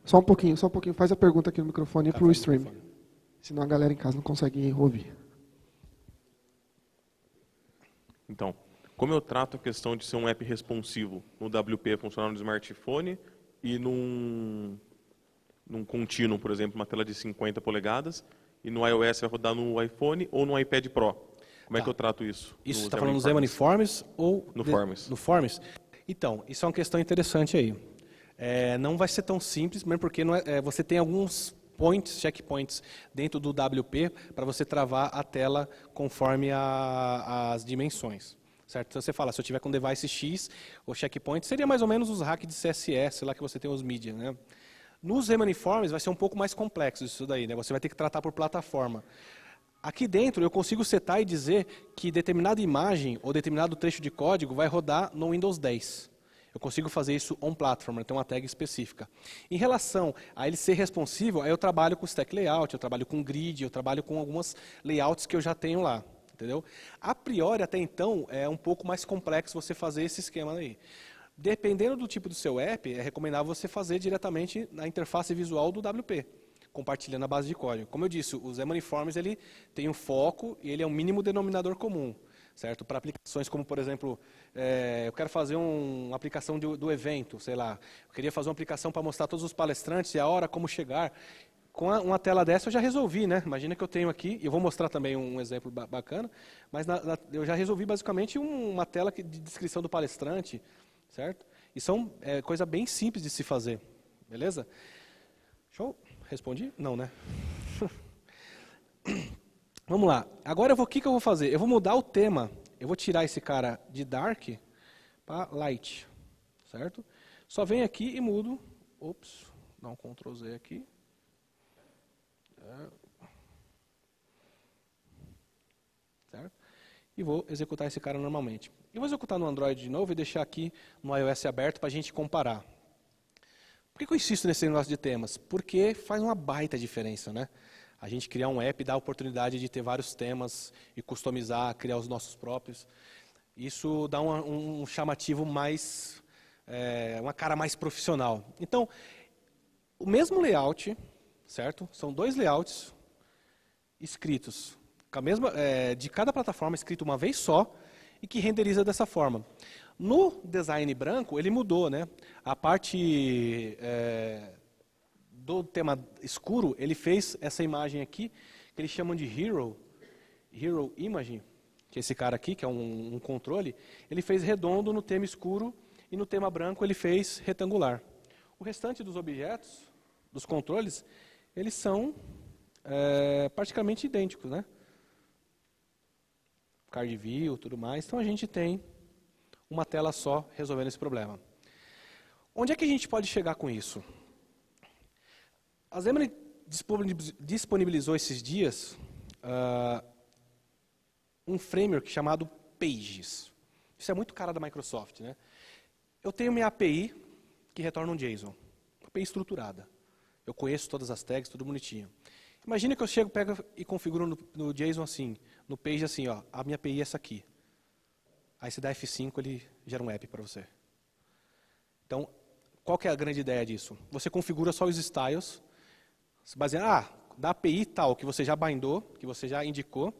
Só um pouquinho, só um pouquinho. Faz a pergunta aqui no microfone tá e para o stream. Senão a galera em casa não consegue ouvir. Então, como eu trato a questão de ser um app responsivo no WP funcionar no smartphone e num, num contínuo, por exemplo, uma tela de 50 polegadas, e no iOS vai rodar no iPhone ou no iPad Pro? Como tá. é que tá. eu trato isso? Isso está falando no Zemaniforms ou... No de, Forms. No Forms. Então, isso é uma questão interessante aí. É, não vai ser tão simples, mesmo porque é, é, você tem alguns points, checkpoints dentro do WP para você travar a tela conforme a, as dimensões. Certo? Então você fala, se eu tiver com device X, o checkpoint seria mais ou menos os hacks de CSS, lá que você tem os media. Né? Nos remaniformes vai ser um pouco mais complexo isso daí, né? você vai ter que tratar por plataforma. Aqui dentro eu consigo setar e dizer que determinada imagem ou determinado trecho de código vai rodar no Windows 10. Eu consigo fazer isso on-platform, né? tem uma tag específica. Em relação a ele ser responsivo, aí eu trabalho com stack layout, eu trabalho com grid, eu trabalho com algumas layouts que eu já tenho lá. Entendeu? A priori, até então, é um pouco mais complexo você fazer esse esquema aí. Dependendo do tipo do seu app, é recomendável você fazer diretamente na interface visual do WP compartilhando a base de código. Como eu disse, o Zeman Forms ele tem um foco e ele é um mínimo denominador comum certo? Para aplicações como, por exemplo, é, eu quero fazer um, uma aplicação de, do evento, sei lá, eu queria fazer uma aplicação para mostrar todos os palestrantes e a hora, como chegar. Com a, uma tela dessa eu já resolvi, né? Imagina que eu tenho aqui, e eu vou mostrar também um exemplo ba bacana, mas na, na, eu já resolvi basicamente um, uma tela que, de descrição do palestrante, certo? E são é, coisa bem simples de se fazer, beleza? Show? Respondi? Não, né? (laughs) Vamos lá. Agora eu vou, o que, que eu vou fazer? Eu vou mudar o tema. Eu vou tirar esse cara de dark para light, certo? Só venho aqui e mudo. Ops, dá um Ctrl Z aqui. Certo? E vou executar esse cara normalmente. E vou executar no Android de novo e deixar aqui no iOS aberto para a gente comparar. Por que, que eu insisto nesse negócio de temas? Porque faz uma baita diferença, né? a gente criar um app dá a oportunidade de ter vários temas e customizar, criar os nossos próprios. Isso dá um, um chamativo mais, é, uma cara mais profissional. Então, o mesmo layout, certo? São dois layouts escritos, mesma, é, de cada plataforma escrito uma vez só e que renderiza dessa forma. No design branco, ele mudou, né? A parte... É, do tema escuro, ele fez essa imagem aqui, que eles chamam de Hero, Hero Image, que é esse cara aqui, que é um, um controle, ele fez redondo no tema escuro e no tema branco ele fez retangular. O restante dos objetos, dos controles, eles são é, praticamente idênticos, né? Card view, tudo mais. Então a gente tem uma tela só resolvendo esse problema. Onde é que a gente pode chegar com isso? A Zemani disponibilizou esses dias uh, um framework chamado Pages. Isso é muito cara da Microsoft, né? Eu tenho minha API que retorna um JSON, uma API estruturada. Eu conheço todas as tags, tudo bonitinho. Imagina que eu chego, pego e configuro no, no, JSON assim, no page assim, ó, a minha API é essa aqui. Aí você dá F5, ele gera um app para você. Então, qual que é a grande ideia disso? Você configura só os styles se baseando, ah, da API tal, que você já bindou, que você já indicou,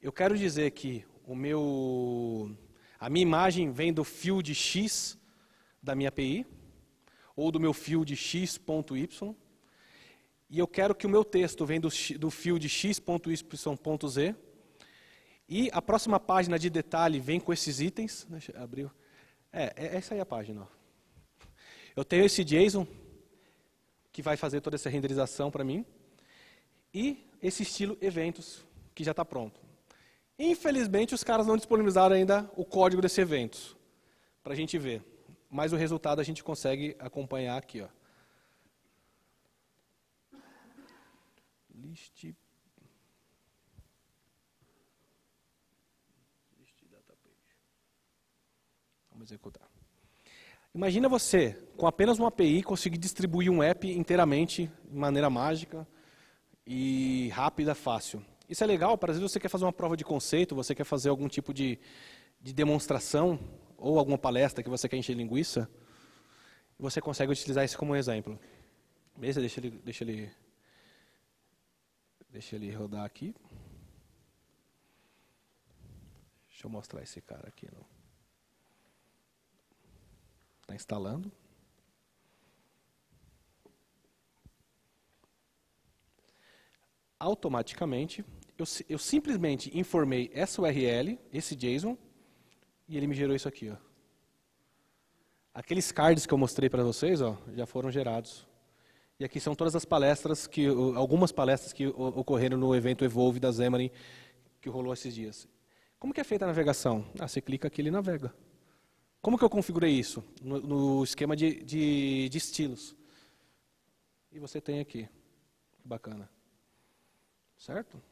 eu quero dizer que o meu, a minha imagem vem do field X da minha API, ou do meu field x.y, e eu quero que o meu texto venha do, do field x.y.z, e a próxima página de detalhe vem com esses itens, deixa eu abrir, é, é essa aí é a página, ó. eu tenho esse JSON, que vai fazer toda essa renderização para mim. E esse estilo eventos, que já está pronto. Infelizmente, os caras não disponibilizaram ainda o código desse evento para a gente ver. Mas o resultado a gente consegue acompanhar aqui. Ó. List Vamos executar. Imagina você, com apenas uma API, conseguir distribuir um app inteiramente, de maneira mágica e rápida, fácil. Isso é legal, para às vezes você quer fazer uma prova de conceito, você quer fazer algum tipo de, de demonstração ou alguma palestra que você quer encher linguiça, você consegue utilizar isso como um exemplo. Beleza? Deixa ele, deixa ele, deixa ele rodar aqui. Deixa eu mostrar esse cara aqui. Não. Está instalando. Automaticamente, eu, eu simplesmente informei essa URL, esse JSON, e ele me gerou isso aqui. Ó. Aqueles cards que eu mostrei para vocês ó, já foram gerados. E aqui são todas as palestras, que algumas palestras que ocorreram no evento Evolve da Xamarin, que rolou esses dias. Como que é feita a navegação? Ah, você clica aqui e ele navega. Como que eu configurei isso? No, no esquema de, de, de, estilos. E você tem aqui. Bacana. Certo?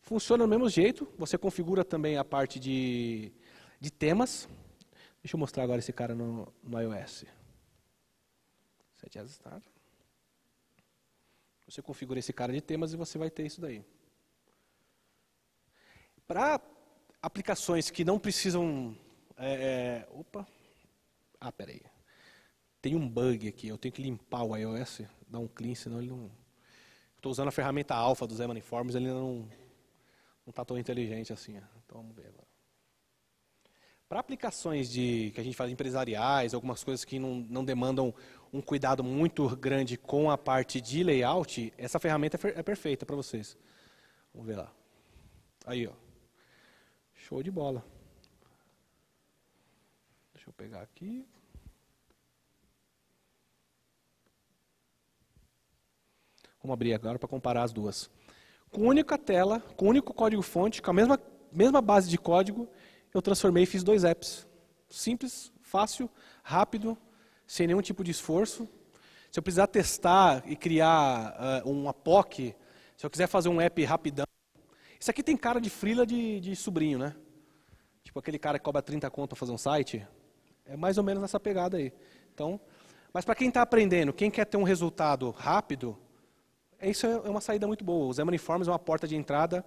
Funciona do mesmo jeito. Você configura também a parte de, de temas. Deixa eu mostrar agora esse cara no, no iOS. Sete as start. Você configura esse cara de temas e você vai ter isso daí. Para aplicações que não precisam é, é, opa. Ah, peraí. Tem um bug aqui. Eu tenho que limpar o iOS, dar um clean, senão ele não. Estou usando a ferramenta alfa do Zé Informs, ele não não está tão inteligente assim. Então vamos ver agora. Para aplicações de que a gente faz empresariais, algumas coisas que não, não demandam um cuidado muito grande com a parte de layout, essa ferramenta é, é perfeita para vocês. Vamos ver lá. Aí, ó. Show de bola. Deixa eu pegar aqui. Vamos abrir agora para comparar as duas. Com única tela, com único código-fonte, com a mesma, mesma base de código, eu transformei e fiz dois apps. Simples, fácil, rápido, sem nenhum tipo de esforço. Se eu precisar testar e criar uh, eh, uma se eu quiser fazer um app rapidão, isso aqui tem cara de frila de, de sobrinho, né? Tipo aquele cara que cobra 30 conto para fazer um site. É mais ou menos nessa pegada aí. Então, mas para quem está aprendendo, quem quer ter um resultado rápido, é isso é, é uma saída muito boa. O Zeman Informs é uma porta de entrada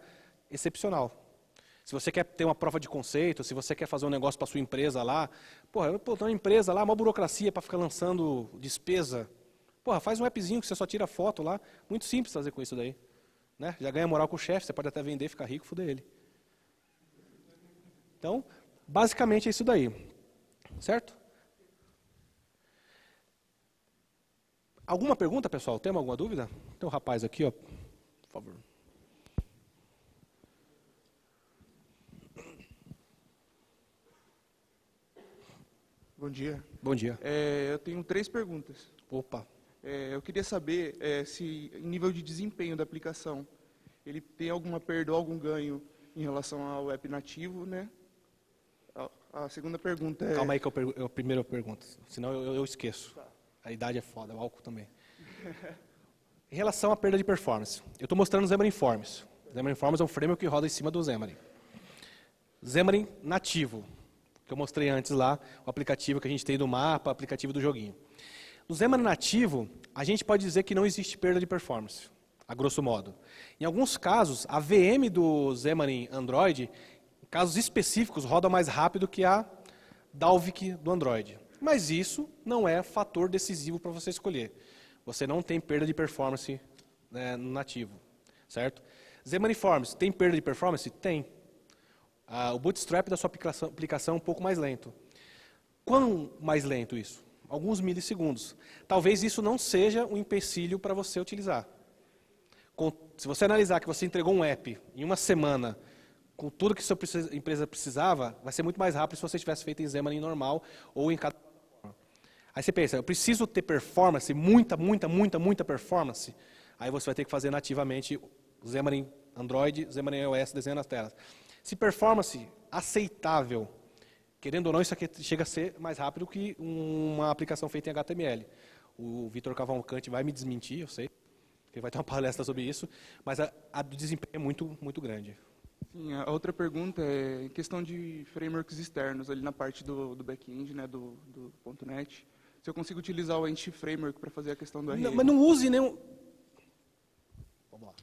excepcional. Se você quer ter uma prova de conceito, se você quer fazer um negócio para sua empresa lá, porra, eu tenho uma empresa lá, uma burocracia para ficar lançando despesa. Porra, faz um appzinho que você só tira foto lá. Muito simples fazer com isso daí. Né? Já ganha moral com o chefe, você pode até vender, ficar rico, fuder ele. Então, basicamente é isso daí. Certo? Alguma pergunta, pessoal? Tem alguma dúvida? Tem um rapaz aqui, ó. Por favor. Bom dia. Bom dia. É, eu tenho três perguntas. Opa. É, eu queria saber é, se, em nível de desempenho da aplicação, ele tem alguma perda ou algum ganho em relação ao app nativo, né? A segunda pergunta é... Calma aí que eu, pergu eu primeiro pergunto, senão eu, eu esqueço. Tá. A idade é foda, o álcool também. (laughs) em relação à perda de performance, eu estou mostrando o Xamarin Forms. Xamarin Forms é um framework que roda em cima do Xamarin. Xamarin nativo, que eu mostrei antes lá, o aplicativo que a gente tem do mapa, o aplicativo do joguinho. No Xamarin nativo, a gente pode dizer que não existe perda de performance, a grosso modo. Em alguns casos, a VM do Xamarin Android casos específicos, roda mais rápido que a Dalvik do Android. Mas isso não é fator decisivo para você escolher. Você não tem perda de performance né, no nativo, certo? z tem perda de performance? Tem. Ah, o bootstrap da sua aplicação é um pouco mais lento. Quão mais lento isso? Alguns milissegundos. Talvez isso não seja um empecilho para você utilizar. Com, se você analisar que você entregou um app em uma semana com tudo que sua empresa precisava, vai ser muito mais rápido se você tivesse feito em Xamarin normal ou em cada Aí você pensa, eu preciso ter performance, muita, muita, muita, muita performance. Aí você vai ter que fazer nativamente Xamarin Android, Xamarin iOS, desenhando as telas. Se performance aceitável, querendo ou não, isso aqui chega a ser mais rápido que uma aplicação feita em HTML. O Vitor Cavalcante vai me desmentir, eu sei, porque vai ter uma palestra sobre isso, mas a, o desempenho é muito, muito grande. Sim, a outra pergunta é em questão de frameworks externos ali na parte do, do back-end, né, do, do .NET. Se eu consigo utilizar o Entity Framework para fazer a questão do RE. mas não use nenhum... Vamos lá.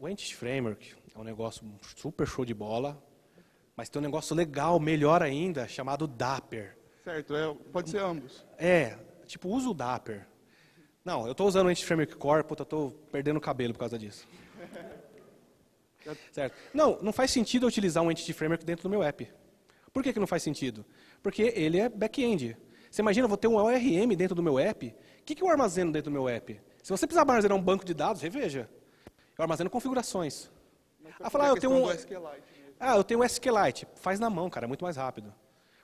O Entity Framework é um negócio super show de bola, mas tem um negócio legal, melhor ainda, chamado Dapper. Certo, é, pode ser ambos. É, tipo, usa o Dapper. Não, eu estou usando o Entity Framework Core, puta, estou perdendo o cabelo por causa disso. Certo? Não, não faz sentido eu utilizar um entity framework dentro do meu app. Por que, que não faz sentido? Porque ele é back-end. Você imagina, eu vou ter um ORM dentro do meu app. O que, que eu armazeno dentro do meu app? Se você precisar armazenar um banco de dados, reveja. Eu armazeno configurações. Ah, falar, é ah, ah, eu tenho um... Ah, eu tenho um SQLite. Faz na mão, cara, é muito mais rápido.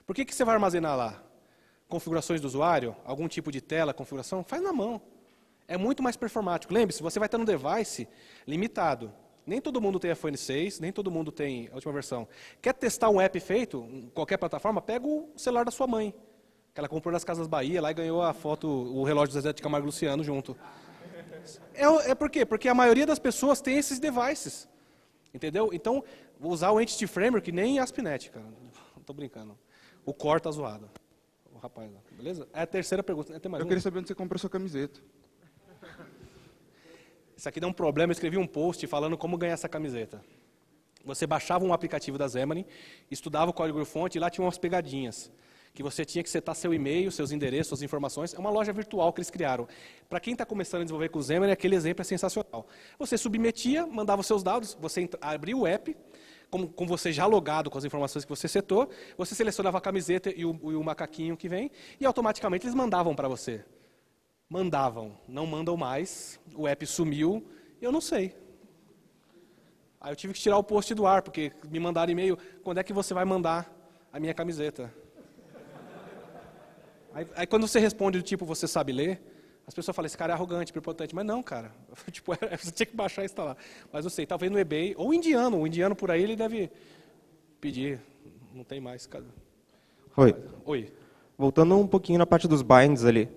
Por que, que você vai armazenar lá? Configurações do usuário? Algum tipo de tela, configuração? Faz na mão. É muito mais performático. Lembre-se, você vai estar num device limitado. Nem todo mundo tem iPhone 6, nem todo mundo tem a última versão. Quer testar um app feito, em qualquer plataforma, pega o celular da sua mãe. Que ela comprou nas Casas Bahia lá e ganhou a foto, o relógio do Zé de Camargo Luciano junto. É, é por quê? Porque a maioria das pessoas tem esses devices. Entendeu? Então, vou usar o Entity Framework nem AspNet, cara. (laughs) Estou brincando. O core tá zoado. O rapaz, beleza? É a terceira pergunta. Né? Eu queria saber onde você comprou sua camiseta. Isso aqui deu um problema, eu escrevi um post falando como ganhar essa camiseta. Você baixava um aplicativo da Xamarin, estudava o código-fonte e lá tinha umas pegadinhas que você tinha que setar seu e-mail, seus endereços, suas informações. É uma loja virtual que eles criaram. Para quem está começando a desenvolver com o Xamarin, aquele exemplo é sensacional. Você submetia, mandava os seus dados, você abria o app, com, com, você já logado com as informações que você setou, você selecionava a camiseta e o, e o macaquinho que vem, e automaticamente eles mandavam para você. Mandavam, não mandam mais, o app sumiu, eu não sei. Aí eu tive que tirar o post do ar, porque me mandaram e-mail, quando é que você vai mandar a minha camiseta? Aí, aí quando você responde do tipo, você sabe ler, as pessoas falam, esse cara é arrogante, prepotente. Mas não, cara. (laughs) tipo, é, você tinha que baixar e instalar. Mas não sei, talvez no eBay, ou indiano, o indiano por aí ele deve pedir. Não tem mais. Oi. Oi. Voltando um pouquinho na parte dos binds ali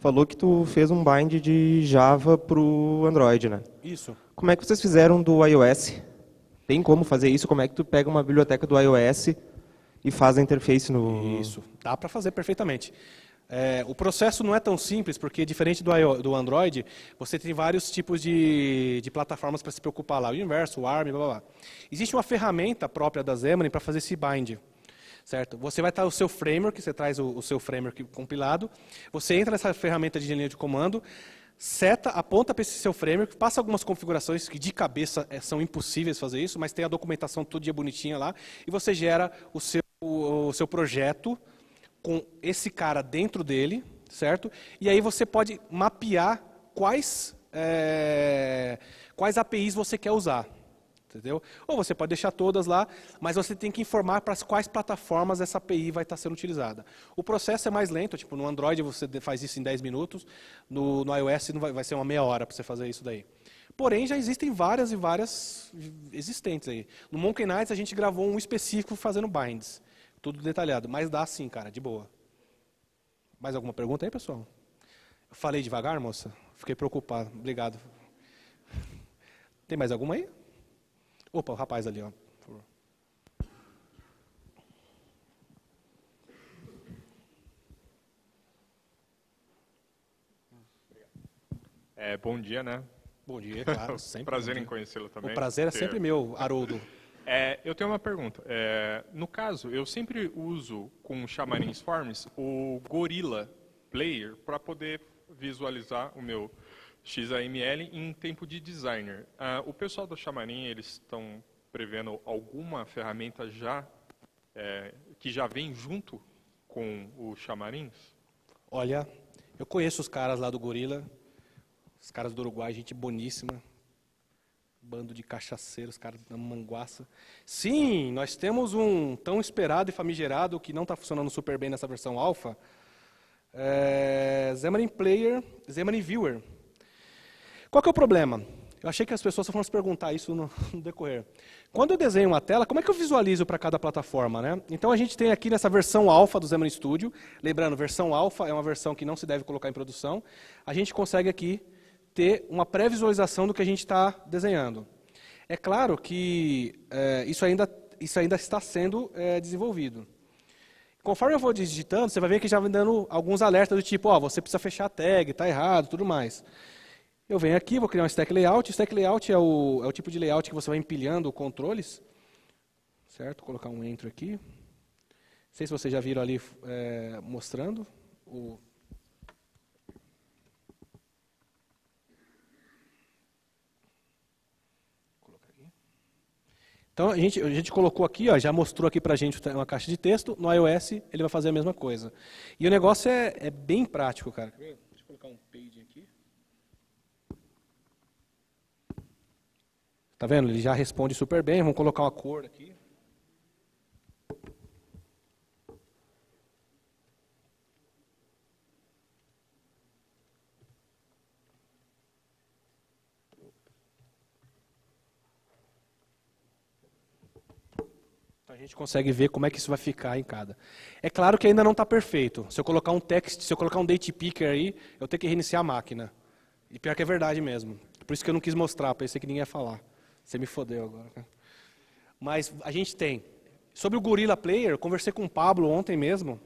falou que tu fez um bind de Java para o Android, né? Isso. Como é que vocês fizeram do iOS? Tem como fazer isso? Como é que tu pega uma biblioteca do iOS e faz a interface no... Isso, dá para fazer perfeitamente. É, o processo não é tão simples, porque diferente do, do Android, você tem vários tipos de, de plataformas para se preocupar lá. O Inverso, o ARM, blá, blá, blá. Existe uma ferramenta própria da Xamarin para fazer esse bind certo? Você vai estar o seu framework, você traz o, o seu framework compilado, você entra nessa ferramenta de linha de comando, seta, aponta para esse seu framework, passa algumas configurações que de cabeça eh, são impossíveis fazer isso, mas tem a documentação todo dia bonitinha lá, e você gera o seu, o, o seu projeto com esse cara dentro dele, certo? E aí você pode mapear quais, é, quais APIs você quer usar. Entendeu? Ou você pode deixar todas lá, mas você tem que informar para quais plataformas essa API vai estar tá sendo utilizada. O processo é mais lento, tipo, no Android você faz isso em 10 minutos, no, no iOS vai, vai ser uma meia hora para você fazer isso daí. Porém, já existem várias e várias existentes aí. No Monkey Knights a gente gravou um específico fazendo binds. Tudo detalhado, mas dá sim, cara, de boa. Mais alguma pergunta aí, pessoal? Eu falei devagar, moça? Fiquei preocupado. Obrigado. Tem mais alguma aí? Opa, o rapaz ali, ó. É, bom dia, né? Bom dia, claro. (laughs) Sempre prazer dia. em conhecê-lo também. O prazer é sempre é. meu, Haroldo. É, eu tenho uma pergunta. É, no caso, eu sempre uso com Xamarin Forms o Gorilla Player para poder visualizar o meu XAML em tempo de designer. Ah, o pessoal do Xamarin, eles estão prevendo alguma ferramenta já é, que já vem junto com o Xamarin? Olha, eu conheço os caras lá do Gorila, os caras do Uruguai, gente boníssima. Bando de cachaceiros, caras da manguaça. Sim, nós temos um tão esperado e famigerado que não está funcionando super bem nessa versão alfa. É, Xamarin Player, Xamarin Viewer. Qual que é o problema? Eu achei que as pessoas foram se perguntar isso no, (laughs) no decorrer. Quando eu desenho uma tela, como é que eu visualizo para cada plataforma? Né? Então a gente tem aqui nessa versão alfa do Xamarin Studio, lembrando, versão alfa é uma versão que não se deve colocar em produção, a gente consegue aqui ter uma pré-visualização do que a gente está desenhando. É claro que é, isso, ainda, isso ainda está sendo é, desenvolvido. Conforme eu vou digitando, você vai ver que já vem dando alguns alertas do tipo, ó, oh, você precisa fechar a tag, está errado, tudo mais. Eu venho aqui, vou criar um stack layout. Stack layout é o, é o tipo de layout que você vai empilhando controles. Certo? Vou colocar um enter aqui. Não sei se vocês já viram ali é, mostrando o Então a gente, a gente colocou aqui, ó, já mostrou aqui para a gente uma caixa de texto. No iOS ele vai fazer a mesma coisa. E o negócio é, é bem prático, cara. Tá vendo? Ele já responde super bem. Vamos colocar uma cor aqui. a gente consegue ver como é que isso vai ficar em cada. É claro que ainda não está perfeito. Se eu colocar um text, se eu colocar um date picker aí, eu tenho que reiniciar a máquina. E pior que é verdade mesmo. Por isso que eu não quis mostrar, pensei que ninguém ia falar. Você me fodeu agora, cara. Mas a gente tem. Sobre o Gorilla Player, conversei com o Pablo ontem mesmo.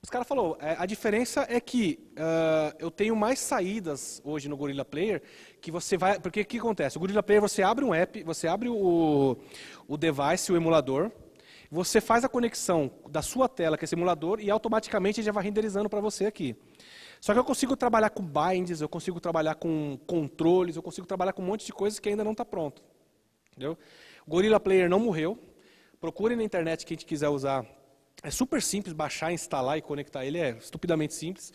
Os caras falou, é, a diferença é que uh, eu tenho mais saídas hoje no Gorilla Player, que você vai, porque o que acontece? O Gorilla Player você abre um app, você abre o, o device, o emulador, você faz a conexão da sua tela com esse emulador e automaticamente ele já vai renderizando para você aqui. Só que eu consigo trabalhar com binds, eu consigo trabalhar com controles, eu consigo trabalhar com um monte de coisas que ainda não está pronto. Entendeu? O Gorilla Player não morreu. Procure na internet quem quiser usar. É super simples baixar, instalar e conectar ele. É estupidamente simples.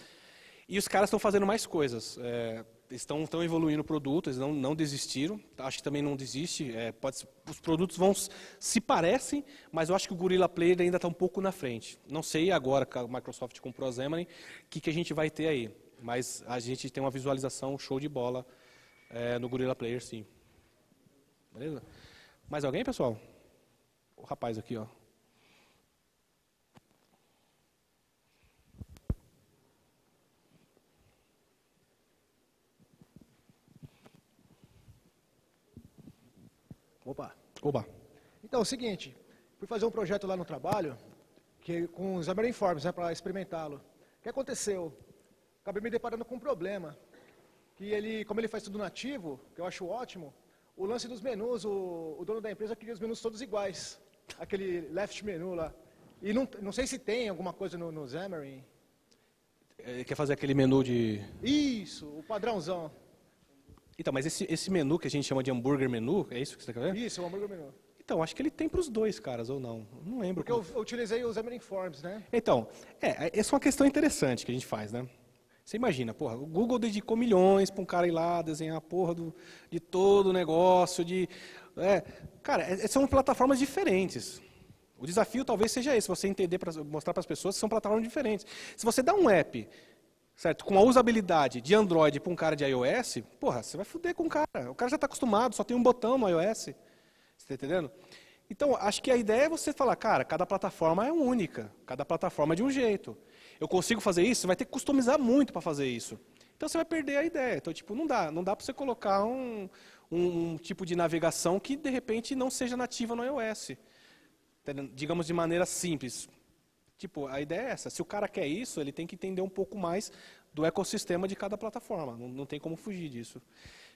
E os caras estão fazendo mais coisas. É, estão, estão evoluindo o produto, eles não, não desistiram. Acho que também não desiste. É, pode, os produtos vão se parecem, mas eu acho que o Gorilla Player ainda está um pouco na frente. Não sei agora que a Microsoft comprou a Xamarin, o que, que a gente vai ter aí. Mas a gente tem uma visualização show de bola é, no Gorilla Player, sim. Beleza? Mais alguém, pessoal? O rapaz aqui, ó. Opa. Opa. Então, é o seguinte, fui fazer um projeto lá no trabalho, que com os Forms, né, para experimentá-lo. O que aconteceu? Acabei me deparando com um problema, que ele, como ele faz tudo nativo, que eu acho ótimo, o lance dos menus, o, o, dono da empresa queria os menus todos iguais. Aquele left menu lá. E não, não sei se tem alguma coisa no, no Xamarin. Ele é, quer fazer aquele menu de... Isso, o padrãozão. Então, mas esse, esse menu que a gente chama de hambúrguer menu, é isso que você está querendo? Isso, o é hambúrguer menu. Então, acho que ele tem para os dois caras, ou não. Não lembro. Porque como... eu utilizei o Xamarin Forms, né? Então, é, essa é uma questão interessante que a gente faz, né? Você imagina, porra, o Google dedicou milhões para um cara ir lá desenhar a porra do, de todo o negócio, de. É, cara, é, são plataformas diferentes. O desafio talvez seja esse, você entender, pra, mostrar para as pessoas que são plataformas diferentes. Se você dá um app, certo, com a usabilidade de Android para um cara de iOS, porra, você vai fuder com o cara. O cara já está acostumado, só tem um botão no iOS. Você está entendendo? Então, acho que a ideia é você falar, cara, cada plataforma é única, cada plataforma é de um jeito eu consigo fazer isso, você vai ter que customizar muito para fazer isso. Então você vai perder a ideia. Então, tipo, não dá. Não dá para você colocar um, um, um, tipo de navegação que, de repente, não seja nativa no iOS. Tá, digamos de maneira simples. Tipo, a ideia é essa. Se o cara quer isso, ele tem que entender um pouco mais do ecossistema de cada plataforma. Não, não tem como fugir disso.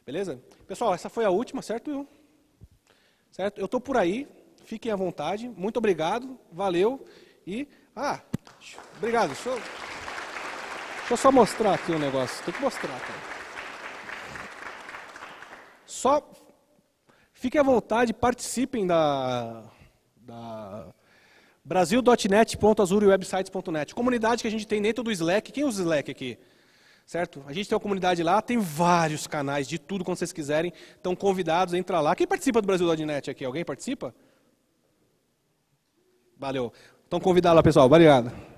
Beleza? Pessoal, essa foi a última, certo, Certo? Eu estou por aí. Fiquem à vontade. Muito obrigado. Valeu. E, ah, Obrigado. Deixa eu, deixa eu só mostrar aqui um negócio. Tem que mostrar, cara. Só fiquem à vontade, participem da, da brasil.net.azurewebsites.net. Comunidade que a gente tem dentro do Slack. Quem usa Slack aqui? Certo? A gente tem uma comunidade lá, tem vários canais de tudo quando vocês quiserem. Estão convidados, entra lá. Quem participa do Brasil.net aqui? Alguém participa? Valeu. Estão convidados lá, pessoal. Obrigado.